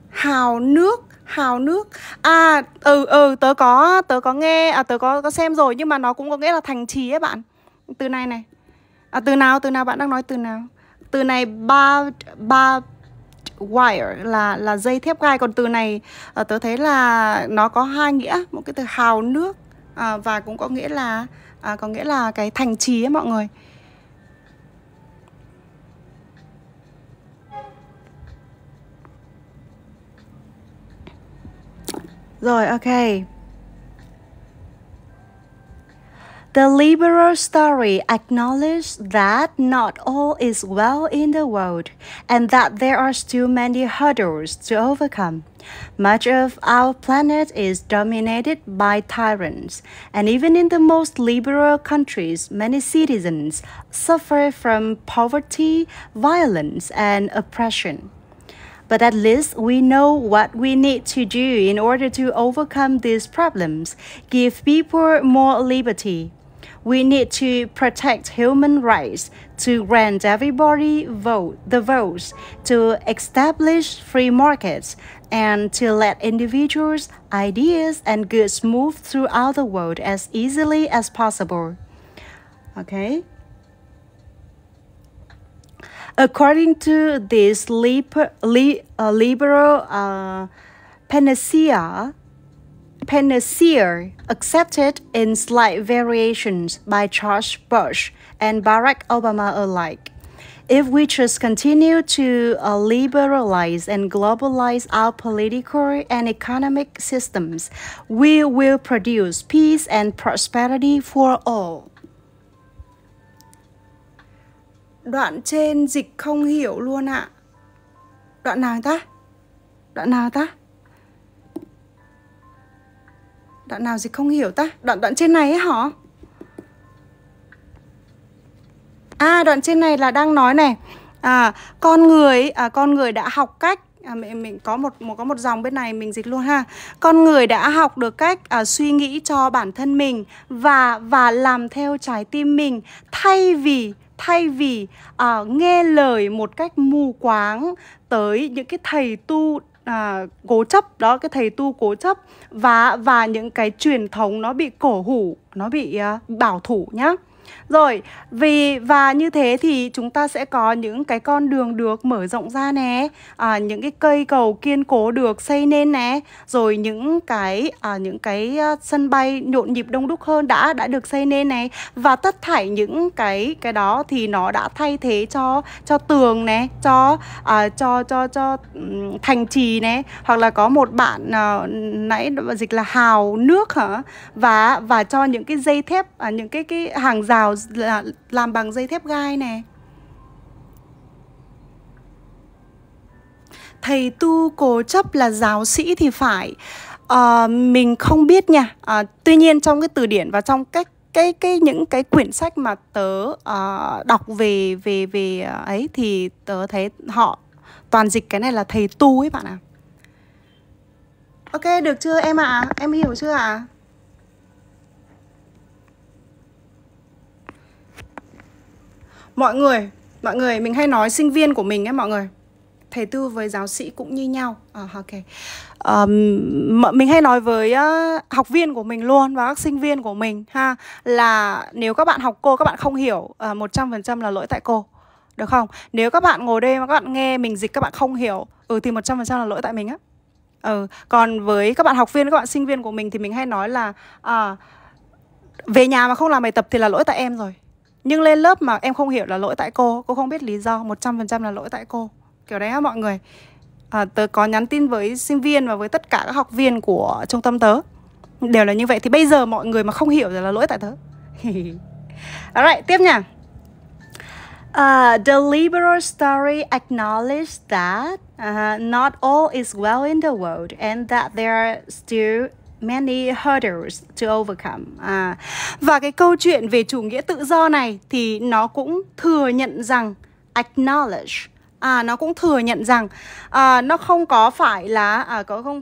Speaker 1: Hào nước hào nước à ừ ừ tớ có tớ có nghe à tớ có có xem rồi nhưng mà nó cũng có nghĩa là thành trì ấy bạn từ này này à từ nào từ nào bạn đang nói từ nào từ này ba ba wire là là dây thép gai còn từ này à, tớ thấy là nó có hai nghĩa một cái từ hào nước à, và cũng có nghĩa là à, có nghĩa là cái thành trì ấy mọi người Rồi ok. The liberal story acknowledges that not all is well in the world and that there are still many hurdles to overcome. Much of our planet is dominated by tyrants, and even in the most liberal countries, many citizens suffer from poverty, violence, and oppression but at least we know what we need to do in order to overcome these problems, give people more liberty. We need to protect human rights, to grant everybody vote the votes, to establish free markets, and to let individuals, ideas, and goods move throughout the world as easily as possible. Okay? According to this li, uh, liberal uh, panacea, panacea accepted in slight variations by George Bush and Barack Obama alike. If we just continue to uh, liberalize and globalize our political and economic systems, we will produce peace and prosperity for all. đoạn trên dịch không hiểu luôn ạ à. đoạn nào ta đoạn nào ta đoạn nào dịch không hiểu ta đoạn đoạn trên này ấy hả à đoạn trên này là đang nói này à con người à, con người đã học cách à, mình, mình có một, một có một dòng bên này mình dịch luôn ha con người đã học được cách à, suy nghĩ cho bản thân mình và và làm theo trái tim mình thay vì thay vì à, nghe lời một cách mù quáng tới những cái thầy tu à, cố chấp đó cái thầy tu cố chấp và và những cái truyền thống nó bị cổ hủ nó bị à, bảo thủ nhá rồi, vì và như thế thì chúng ta sẽ có những cái con đường được mở rộng ra nè à, Những cái cây cầu kiên cố được xây nên nè Rồi những cái à, những cái à, sân bay nhộn nhịp đông đúc hơn đã đã được xây nên này Và tất thảy những cái cái đó thì nó đã thay thế cho cho tường nè Cho à, cho cho cho thành trì nè Hoặc là có một bạn à, nãy dịch là hào nước hả Và và cho những cái dây thép, à, những cái cái hàng rào vào là làm bằng dây thép gai nè thầy tu cố chấp là giáo sĩ thì phải à, mình không biết nha à, tuy nhiên trong cái từ điển và trong cách cái cái những cái quyển sách mà tớ uh, đọc về về về ấy thì tớ thấy họ toàn dịch cái này là thầy tu ấy bạn ạ. À. Ok được chưa em ạ? À? Em hiểu chưa ạ? À? mọi người mọi người mình hay nói sinh viên của mình ấy mọi người thầy tư với giáo sĩ cũng như nhau à, ok um, mình hay nói với uh, học viên của mình luôn và các sinh viên của mình ha là nếu các bạn học cô các bạn không hiểu ờ, một trăm phần trăm là lỗi tại cô được không nếu các bạn ngồi đây mà các bạn nghe mình dịch các bạn không hiểu ừ thì một trăm phần trăm là lỗi tại mình á ừ còn với các bạn học viên các bạn sinh viên của mình thì mình hay nói là à, về nhà mà không làm bài tập thì là lỗi tại em rồi nhưng lên lớp mà em không hiểu là lỗi tại cô cô không biết lý do 100% là lỗi tại cô kiểu đấy á mọi người à, tớ có nhắn tin với sinh viên và với tất cả các học viên của trung tâm tớ đều là như vậy thì bây giờ mọi người mà không hiểu là lỗi tại tớ Alright, tiếp nha uh, The liberal story acknowledged that uh, not all is well in the world and that there are still many hurdles to overcome. À, và cái câu chuyện về chủ nghĩa tự do này thì nó cũng thừa nhận rằng acknowledge à nó cũng thừa nhận rằng à, nó không có phải là à, có không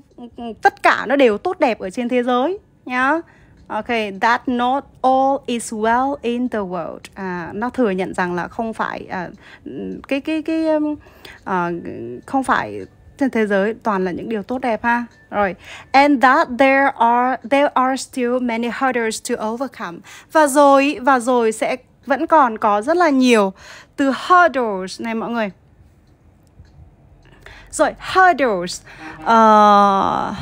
Speaker 1: tất cả nó đều tốt đẹp ở trên thế giới nhá. Yeah. Ok, that not all is well in the world. À, nó thừa nhận rằng là không phải à, cái cái cái um, à, không phải trên thế giới toàn là những điều tốt đẹp ha. Rồi, and that there are there are still many hurdles to overcome. Và rồi và rồi sẽ vẫn còn có rất là nhiều từ hurdles này mọi người. Rồi, hurdles. Uh,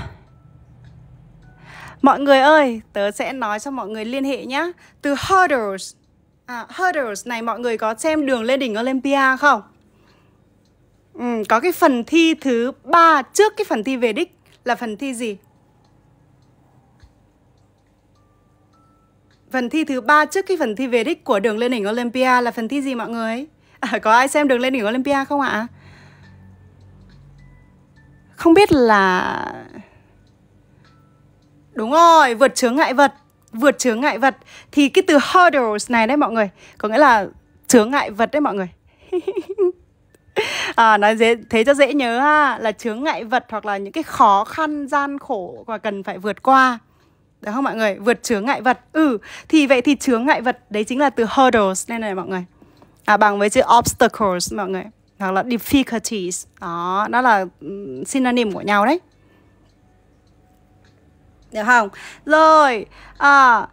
Speaker 1: mọi người ơi, tớ sẽ nói cho mọi người liên hệ nhá. Từ hurdles. À, hurdles này mọi người có xem đường lên đỉnh Olympia không? Ừ, có cái phần thi thứ ba trước cái phần thi về đích là phần thi gì? Phần thi thứ ba trước cái phần thi về đích của đường lên đỉnh Olympia là phần thi gì mọi người? À, có ai xem đường lên đỉnh Olympia không ạ? Không biết là Đúng rồi, vượt chướng ngại vật Vượt chướng ngại vật Thì cái từ hurdles này đấy mọi người Có nghĩa là chướng ngại vật đấy mọi người à, nói dễ thế cho dễ nhớ ha, là chướng ngại vật hoặc là những cái khó khăn gian khổ và cần phải vượt qua được không mọi người vượt chướng ngại vật ừ thì vậy thì chướng ngại vật đấy chính là từ hurdles nên này mọi người à, bằng với chữ obstacles mọi người hoặc là difficulties đó đó là synonym của nhau đấy được không rồi à,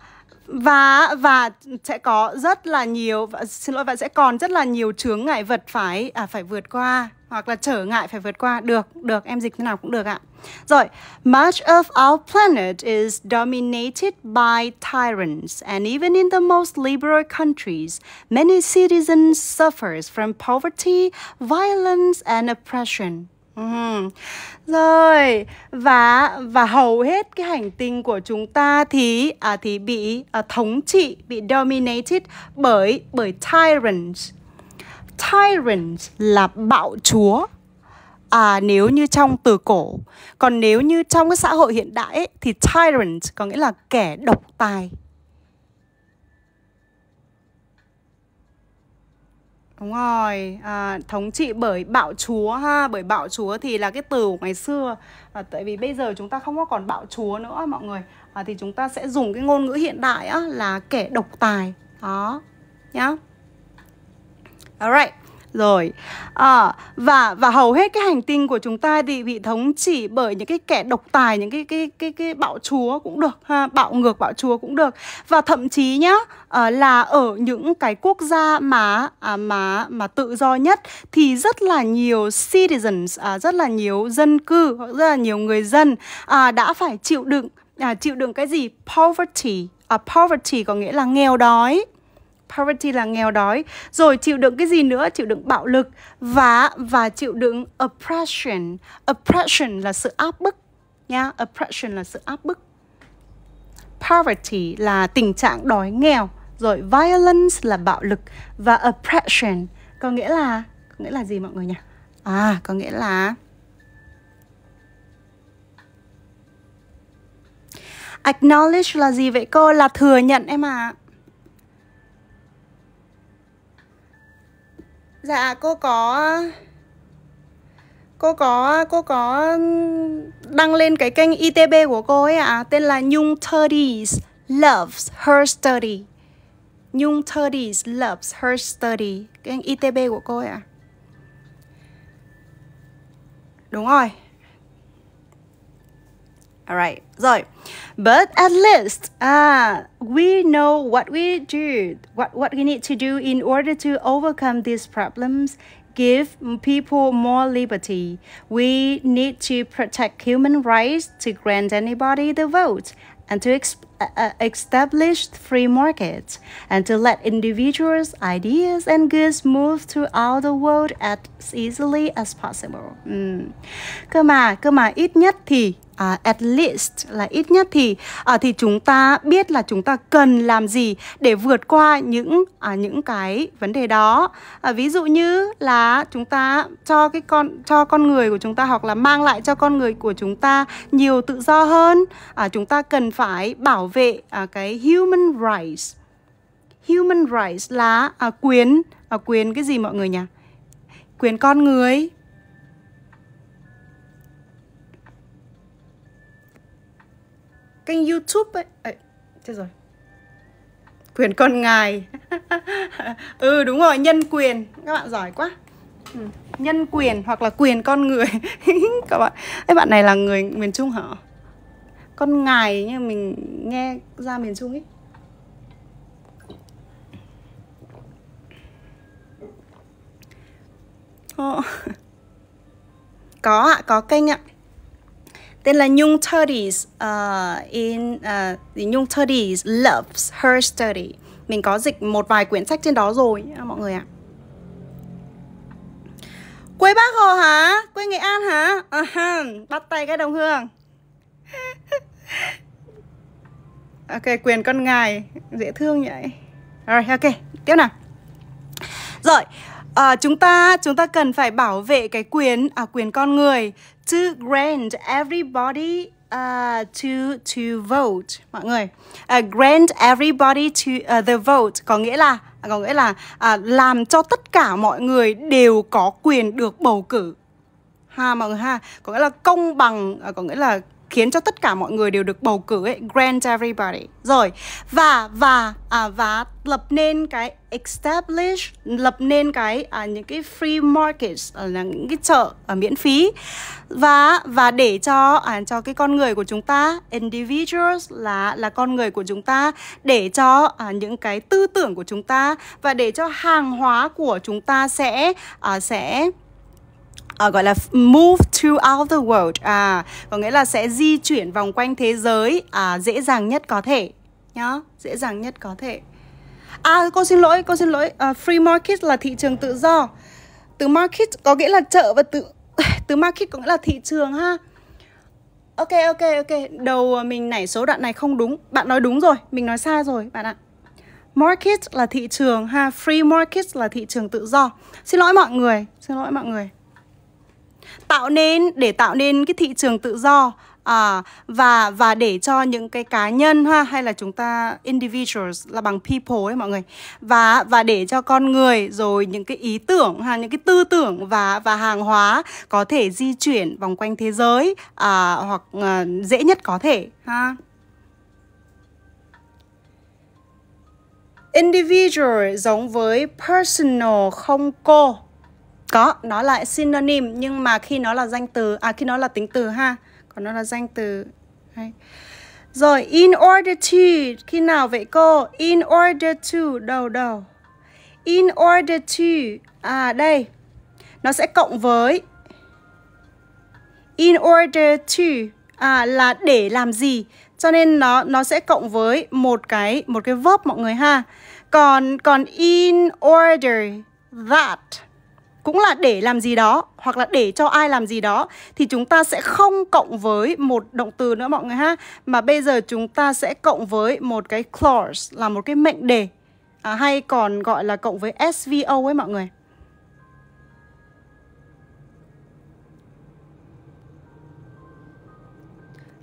Speaker 1: và và sẽ có rất là nhiều xin lỗi và sẽ còn rất là nhiều chướng ngại vật phải à, phải vượt qua hoặc là trở ngại phải vượt qua được được em dịch thế nào cũng được ạ rồi much of our planet is dominated by tyrants and even in the most liberal countries many citizens suffers from poverty violence and oppression rồi và và hầu hết cái hành tinh của chúng ta thì à, thì bị à, thống trị bị dominated bởi bởi tyrants. Tyrants là bạo chúa. À, nếu như trong từ cổ Còn nếu như trong cái xã hội hiện đại ấy, Thì tyrant có nghĩa là kẻ độc tài Đúng rồi, à, thống trị bởi bạo chúa ha, bởi bạo chúa thì là cái từ của ngày xưa. À, tại vì bây giờ chúng ta không có còn bạo chúa nữa mọi người. À, thì chúng ta sẽ dùng cái ngôn ngữ hiện đại á là kẻ độc tài. Đó. Nhá. Alright rồi à, và và hầu hết cái hành tinh của chúng ta thì bị thống trị bởi những cái kẻ độc tài những cái cái cái cái bạo chúa cũng được ha bạo ngược bạo chúa cũng được và thậm chí nhá à, là ở những cái quốc gia mà à, mà mà tự do nhất thì rất là nhiều citizens à, rất là nhiều dân cư rất là nhiều người dân à, đã phải chịu đựng à, chịu đựng cái gì poverty à, poverty có nghĩa là nghèo đói poverty là nghèo đói, rồi chịu đựng cái gì nữa? Chịu đựng bạo lực và và chịu đựng oppression. Oppression là sự áp bức nha. yeah, oppression là sự áp bức. Poverty là tình trạng đói nghèo, rồi violence là bạo lực và oppression có nghĩa là có nghĩa là gì mọi người nhỉ? À, có nghĩa là Acknowledge là gì vậy cô? Là thừa nhận em ạ. À. Dạ cô có Cô có cô có đăng lên cái kênh ITB của cô ấy ạ, à, tên là Nhung Thirties Loves Her Study. Nhung Thirties Loves Her Study, kênh ITB của cô ấy ạ. À. Đúng rồi. Alright, So, But at least uh, we know what we do, what, what we need to do in order to overcome these problems, give people more liberty. We need to protect human rights to grant anybody the vote and to established free markets and to let individuals, ideas, and goods move throughout the world as easily as possible. Mm. Cơ mà, cơ mà ít nhất thì uh, at least là ít nhất thì à, uh, thì chúng ta biết là chúng ta cần làm gì để vượt qua những uh, những cái vấn đề đó à, ví dụ như là chúng ta cho cái con cho con người của chúng ta hoặc là mang lại cho con người của chúng ta nhiều tự do hơn à, chúng ta cần phải bảo vệ à, cái human rights human rights là à, quyền à, quyền cái gì mọi người nhỉ quyền con người kênh youtube ấy à, chết rồi quyền con ngài ừ đúng rồi nhân quyền các bạn giỏi quá ừ, nhân quyền hoặc là quyền con người các bạn các bạn này là người miền trung hả con ngài như mình nghe ra miền trung ấy oh. có ạ có kênh ạ tên là Nhung Studies uh, ờ, in uh, Nhung Studies loves her study mình có dịch một vài quyển sách trên đó rồi mọi người ạ quê bác hồ hả quê nghệ an hả uh -huh. bắt tay cái đồng hương ok quyền con ngài dễ thương vậy rồi ok tiếp nào rồi à, chúng ta chúng ta cần phải bảo vệ cái quyền à quyền con người to grant everybody uh, to to vote mọi người uh, grant everybody to uh, the vote có nghĩa là có nghĩa là uh, làm cho tất cả mọi người đều có quyền được bầu cử ha mọi người ha có nghĩa là công bằng có nghĩa là khiến cho tất cả mọi người đều được bầu cử ấy grand everybody rồi và và à, và lập nên cái establish lập nên cái à, những cái free markets à, là những cái chợ à, miễn phí và và để cho à, cho cái con người của chúng ta individuals là là con người của chúng ta để cho à, những cái tư tưởng của chúng ta và để cho hàng hóa của chúng ta sẽ à, sẽ à, gọi là move throughout the world à có nghĩa là sẽ di chuyển vòng quanh thế giới à, dễ dàng nhất có thể nhá dễ dàng nhất có thể à cô xin lỗi cô xin lỗi à, free market là thị trường tự do từ market có nghĩa là chợ và tự từ market có nghĩa là thị trường ha ok ok ok đầu à, mình nảy số đoạn này không đúng bạn nói đúng rồi mình nói sai rồi bạn ạ market là thị trường ha free market là thị trường tự do xin lỗi mọi người xin lỗi mọi người tạo nên để tạo nên cái thị trường tự do à, và và để cho những cái cá nhân ha hay là chúng ta individuals là bằng people ấy mọi người và và để cho con người rồi những cái ý tưởng ha những cái tư tưởng và và hàng hóa có thể di chuyển vòng quanh thế giới à, hoặc à, dễ nhất có thể ha individual giống với personal không cô có, nó là synonym nhưng mà khi nó là danh từ, à khi nó là tính từ ha, còn nó là danh từ. Đấy. Rồi, in order to, khi nào vậy cô? In order to, đầu đầu. In order to, à đây, nó sẽ cộng với in order to, à là để làm gì? Cho nên nó nó sẽ cộng với một cái một cái verb mọi người ha. Còn còn in order that cũng là để làm gì đó hoặc là để cho ai làm gì đó thì chúng ta sẽ không cộng với một động từ nữa mọi người ha mà bây giờ chúng ta sẽ cộng với một cái clause là một cái mệnh đề à, hay còn gọi là cộng với SVO ấy mọi người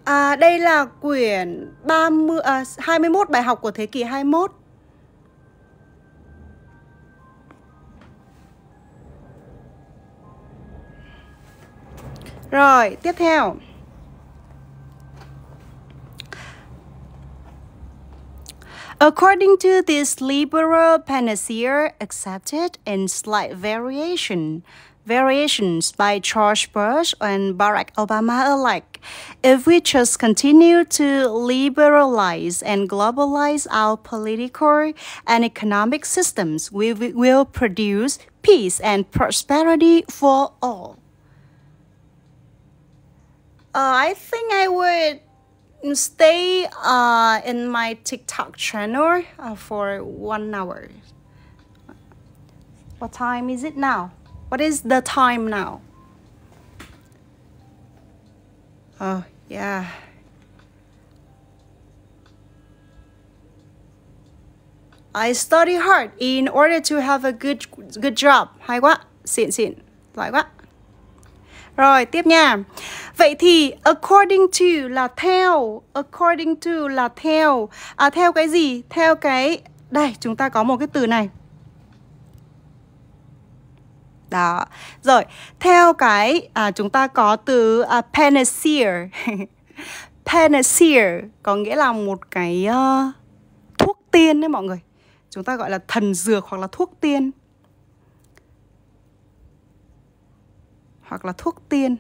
Speaker 1: À, đây là quyển 30, à, 21 bài học của thế kỷ 21 Rồi, tiếp theo. According to this liberal panacea accepted in slight variation, variations by George Bush and Barack Obama alike, if we just continue to liberalize and globalize our political and economic systems, we will produce peace and prosperity for all. Uh, I think I would stay uh, in my TikTok channel uh, for one hour. What time is it now? What is the time now? Oh, yeah. I study hard in order to have a good good job. Hay quá, xịn xịn, Rồi, tiếp nha. Vậy thì according to là theo, according to là theo. À, theo cái gì? Theo cái đây, chúng ta có một cái từ này. Đó. Rồi, theo cái à, chúng ta có từ à, panacea. panacea có nghĩa là một cái uh, thuốc tiên đấy mọi người. Chúng ta gọi là thần dược hoặc là thuốc tiên. hoặc là thuốc tiên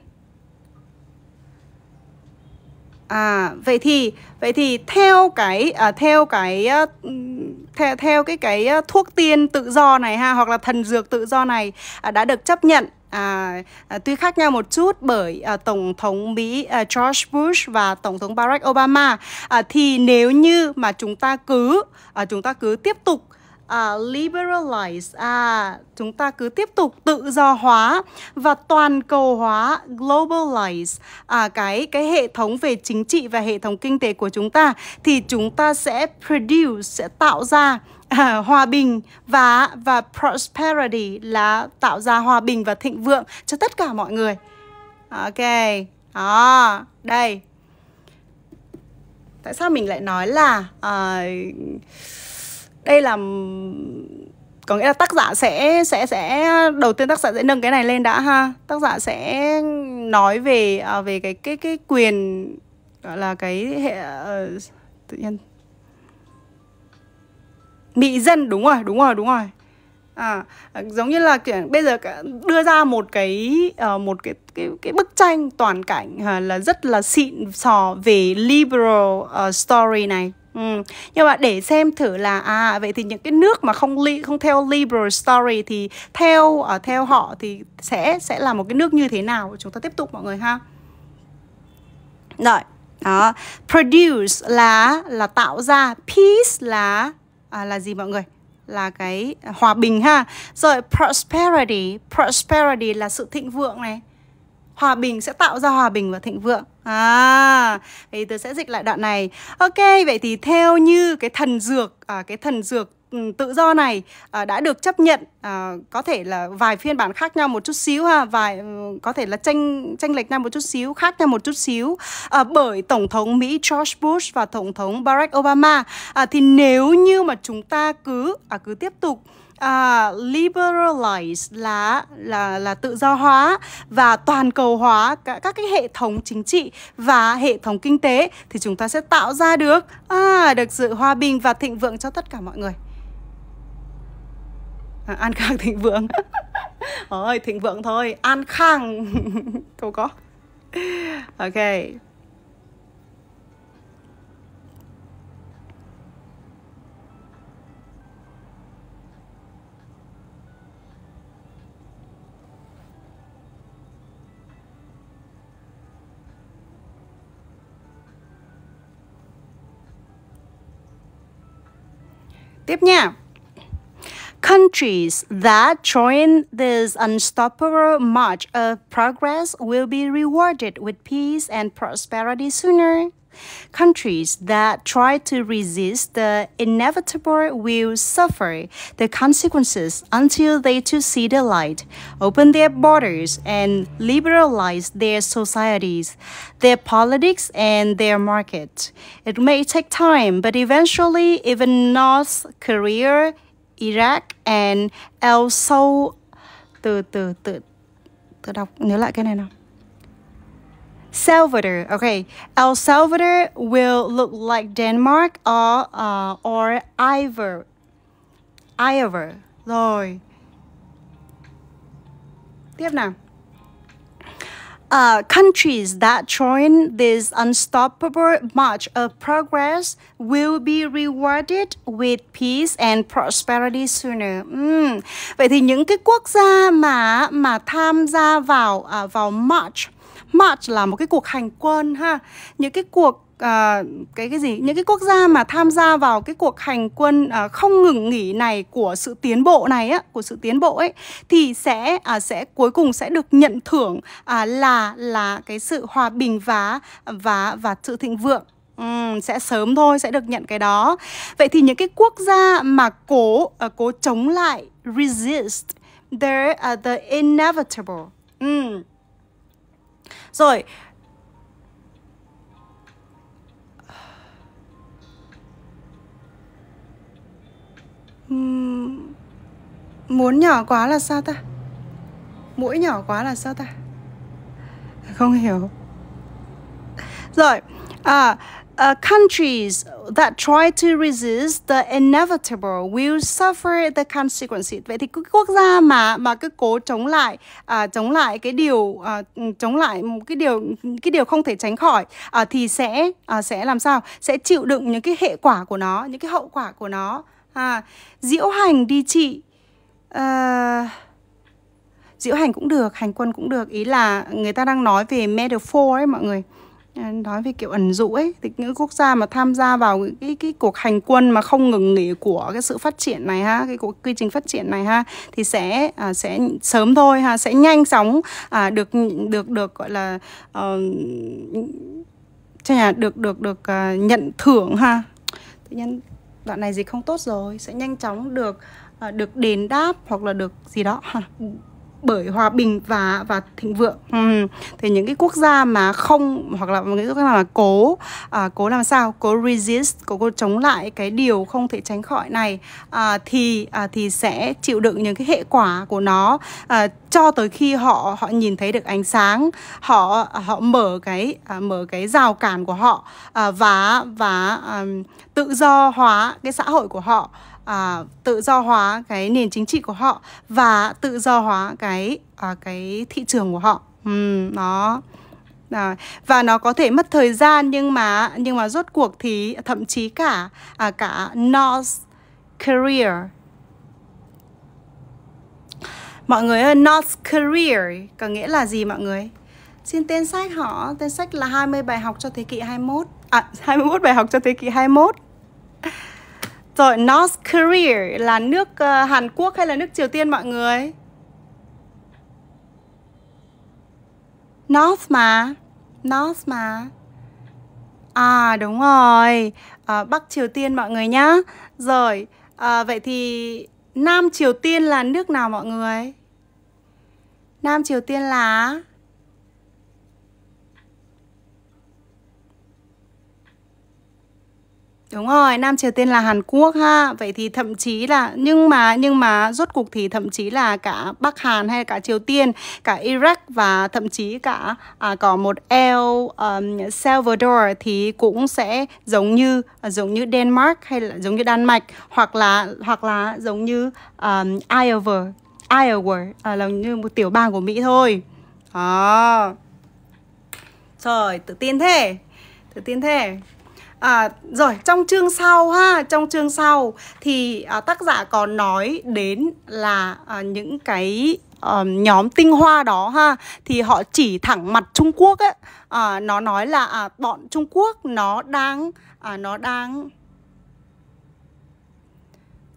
Speaker 1: à vậy thì vậy thì theo cái à, theo cái à, theo, theo cái cái à, thuốc tiên tự do này ha hoặc là thần dược tự do này à, đã được chấp nhận À, à, tuy khác nhau một chút bởi à, tổng thống Mỹ à, George Bush và tổng thống Barack Obama à, thì nếu như mà chúng ta cứ à, chúng ta cứ tiếp tục à, liberalize à chúng ta cứ tiếp tục tự do hóa và toàn cầu hóa globalize à cái cái hệ thống về chính trị và hệ thống kinh tế của chúng ta thì chúng ta sẽ produce sẽ tạo ra à, hòa bình và và prosperity là tạo ra hòa bình và thịnh vượng cho tất cả mọi người. Ok. Đó, đây. Tại sao mình lại nói là uh, đây là có nghĩa là tác giả sẽ sẽ sẽ đầu tiên tác giả sẽ nâng cái này lên đã ha tác giả sẽ nói về à, về cái cái cái quyền gọi là cái hệ ờ, tự nhiên mỹ dân đúng rồi đúng rồi đúng rồi à giống như là kiểu bây giờ đưa ra một cái ờ, một cái cái cái bức tranh toàn cảnh à, là rất là xịn sò về liberal ờ, story này Ừ. Nhưng mà để xem thử là à vậy thì những cái nước mà không li, không theo liberal story thì theo ở ờ, theo họ thì sẽ sẽ là một cái nước như thế nào chúng ta tiếp tục mọi người ha. Rồi, đó. Produce là là tạo ra, peace là à, là gì mọi người? là cái hòa bình ha. Rồi prosperity, prosperity là sự thịnh vượng này. Hòa bình sẽ tạo ra hòa bình và thịnh vượng. À, thì tôi sẽ dịch lại đoạn này. Ok, vậy thì theo như cái thần dược, à, cái thần dược ừ, tự do này à, đã được chấp nhận à, có thể là vài phiên bản khác nhau một chút xíu ha vài ừ, có thể là tranh tranh lệch nhau một chút xíu khác nhau một chút xíu à, bởi tổng thống Mỹ George Bush và tổng thống Barack Obama à, thì nếu như mà chúng ta cứ à, cứ tiếp tục à, liberalize là là là tự do hóa và toàn cầu hóa các, các cái hệ thống chính trị và hệ thống kinh tế thì chúng ta sẽ tạo ra được à, được sự hòa bình và thịnh vượng cho tất cả mọi người à, an khang thịnh vượng ơi thịnh vượng thôi an khang câu có ok Tiếp nha. Countries that join this unstoppable march of progress will be rewarded with peace and prosperity sooner. Countries that try to resist the inevitable will suffer the consequences until they too see the light, open their borders, and liberalize their societies, their politics, and their market. It may take time, but eventually, even North Korea, Iraq, and El Sau từ từ từ từ đọc nhớ lại cái này nào Salvador. Okay, El Salvador will look like Denmark or uh, or Ivor. Ivor. Rồi. Tiếp nào. Uh, countries that join this unstoppable march of progress will be rewarded with peace and prosperity sooner. Mm. Vậy thì những cái quốc gia mà mà tham gia vào uh, vào march march là một cái cuộc hành quân ha những cái cuộc à, cái cái gì những cái quốc gia mà tham gia vào cái cuộc hành quân à, không ngừng nghỉ này của sự tiến bộ này á của sự tiến bộ ấy thì sẽ à, sẽ cuối cùng sẽ được nhận thưởng à, là là cái sự hòa bình và và và sự thịnh vượng Ừ, sẽ sớm thôi sẽ được nhận cái đó vậy thì những cái quốc gia mà cố uh, cố chống lại resist they're uh, the inevitable ừ. Rồi uhm, Muốn nhỏ quá là sao ta Mũi nhỏ quá là sao ta Không hiểu Rồi à, uh, countries that try to resist the inevitable will suffer the consequences. Vậy thì cái quốc gia mà mà cứ cố chống lại à, chống lại cái điều à, chống lại một cái điều cái điều không thể tránh khỏi à, thì sẽ à, sẽ làm sao? Sẽ chịu đựng những cái hệ quả của nó, những cái hậu quả của nó. À, diễu hành đi chị. À, diễu hành cũng được, hành quân cũng được. Ý là người ta đang nói về metaphor ấy mọi người. Ờ, nói về kiểu ẩn dụ ấy thì những quốc gia mà tham gia vào cái cái cuộc hành quân mà không ngừng nghỉ của cái sự phát triển này ha cái cuộc quy trình phát triển này ha thì sẽ à, sẽ sớm thôi ha sẽ nhanh chóng à, được được được gọi là uh, ờ, nhà được được được uh, nhận thưởng ha tự nhiên đoạn này gì không tốt rồi sẽ nhanh chóng được uh, được đền đáp hoặc là được gì đó ha ừ bởi hòa bình và và thịnh vượng ừ. thì những cái quốc gia mà không hoặc là những quốc gia mà cố à, cố làm sao cố resist cố, cố chống lại cái điều không thể tránh khỏi này à, thì à, thì sẽ chịu đựng những cái hệ quả của nó à, cho tới khi họ họ nhìn thấy được ánh sáng họ họ mở cái à, mở cái rào cản của họ à, và và à, tự do hóa cái xã hội của họ à, tự do hóa cái nền chính trị của họ và tự do hóa cái à, cái thị trường của họ ừ, nó À, và nó có thể mất thời gian nhưng mà nhưng mà rốt cuộc thì thậm chí cả à, cả North Korea mọi người ơi North Korea có nghĩa là gì mọi người xin tên sách họ tên sách là 20 bài học cho thế kỷ 21 à 21 bài học cho thế kỷ 21 rồi North Korea là nước uh, Hàn Quốc hay là nước Triều Tiên mọi người? North mà North mà À đúng rồi à, Bắc Triều Tiên mọi người nhá Rồi à, Vậy thì Nam Triều Tiên là nước nào mọi người? Nam Triều Tiên là Đúng rồi, Nam Triều Tiên là Hàn Quốc ha. Vậy thì thậm chí là nhưng mà nhưng mà rốt cuộc thì thậm chí là cả Bắc Hàn hay cả Triều Tiên, cả Iraq và thậm chí cả à, có một El um, Salvador thì cũng sẽ giống như à, giống như Denmark hay là giống như Đan Mạch hoặc là hoặc là giống như um, Iowa, Iowa à, là như một tiểu bang của Mỹ thôi. Đó. À. Trời, tự tin thế. Tự tin thế. À, rồi trong chương sau ha, trong chương sau thì à, tác giả còn nói đến là à, những cái uh, nhóm tinh hoa đó ha thì họ chỉ thẳng mặt Trung Quốc ấy uh, nó nói là à, bọn Trung Quốc nó đang à, nó đang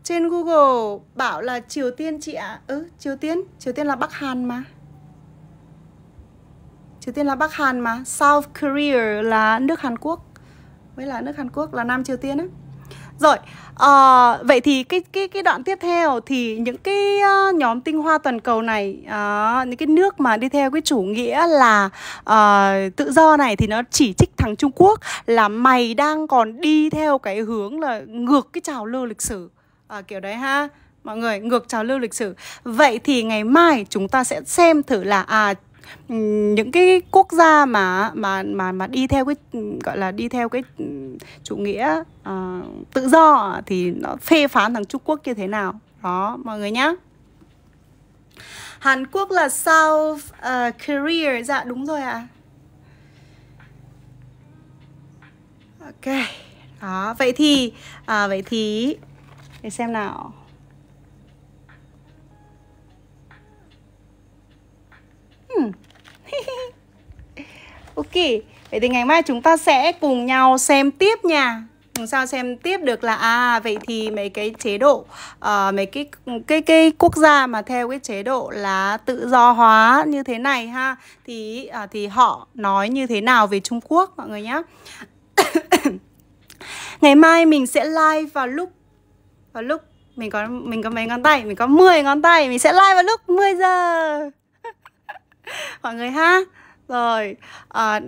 Speaker 1: trên Google bảo là Triều Tiên chị ạ ừ Triều Tiên Triều Tiên là Bắc Hàn mà Triều Tiên là Bắc Hàn mà South Korea là nước Hàn Quốc với là nước Hàn Quốc là Nam Triều Tiên á rồi à, vậy thì cái cái cái đoạn tiếp theo thì những cái uh, nhóm tinh hoa toàn cầu này uh, những cái nước mà đi theo cái chủ nghĩa là uh, tự do này thì nó chỉ trích thằng Trung Quốc là mày đang còn đi theo cái hướng là ngược cái trào lưu lịch sử à, kiểu đấy ha mọi người ngược trào lưu lịch sử vậy thì ngày mai chúng ta sẽ xem thử là à những cái quốc gia mà mà mà mà đi theo cái gọi là đi theo cái chủ nghĩa uh, tự do thì nó phê phán thằng Trung Quốc như thế nào đó mọi người nhá Hàn Quốc là South uh, Korea dạ đúng rồi ạ à. Ok đó vậy thì à, vậy thì để xem nào ok vậy thì ngày mai chúng ta sẽ cùng nhau xem tiếp nha làm sao xem tiếp được là à vậy thì mấy cái chế độ uh, mấy cái cái cái quốc gia mà theo cái chế độ là tự do hóa như thế này ha thì uh, thì họ nói như thế nào về Trung Quốc mọi người nhé ngày mai mình sẽ live vào lúc vào lúc mình có mình có mấy ngón tay mình có 10 ngón tay mình sẽ live vào lúc 10 giờ mọi người ha rồi à,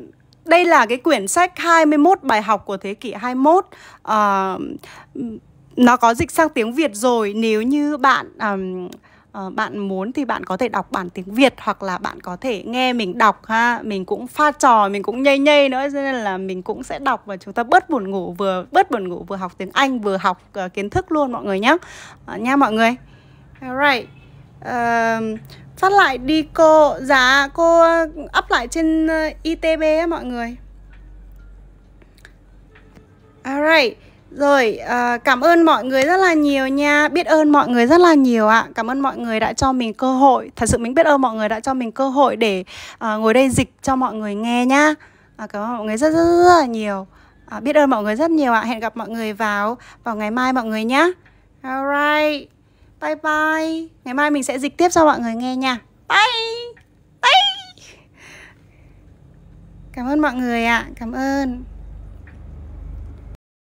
Speaker 1: đây là cái quyển sách 21 bài học của thế kỷ 21 à, ờ, nó có dịch sang tiếng Việt rồi nếu như bạn um, bạn muốn thì bạn có thể đọc bản tiếng Việt hoặc là bạn có thể nghe mình đọc ha mình cũng pha trò mình cũng nhây nhây nữa cho nên là mình cũng sẽ đọc và chúng ta bớt buồn ngủ vừa bớt buồn ngủ vừa học tiếng Anh vừa học uh, kiến thức luôn mọi người nhé uh, nha mọi người alright um, phát lại đi cô Dạ cô ờ, up lại trên ờ, ITB á mọi người Alright rồi, uh, cảm ơn mọi người rất là nhiều nha Biết ơn mọi người rất là nhiều ạ Cảm ơn mọi người đã cho mình cơ hội Thật sự mình biết ơn mọi người đã cho mình cơ hội Để uh, ngồi đây dịch cho mọi người nghe nhá à, Cảm ơn mọi người rất rất, rất, là nhiều à, Biết ơn mọi người rất nhiều ạ Hẹn gặp mọi người vào vào ngày mai mọi người nhá Alright Bye bye. Ngày mai mình sẽ dịch tiếp cho mọi người nghe nha. Bye. Bye. Cảm ơn mọi người ạ. À. Cảm ơn.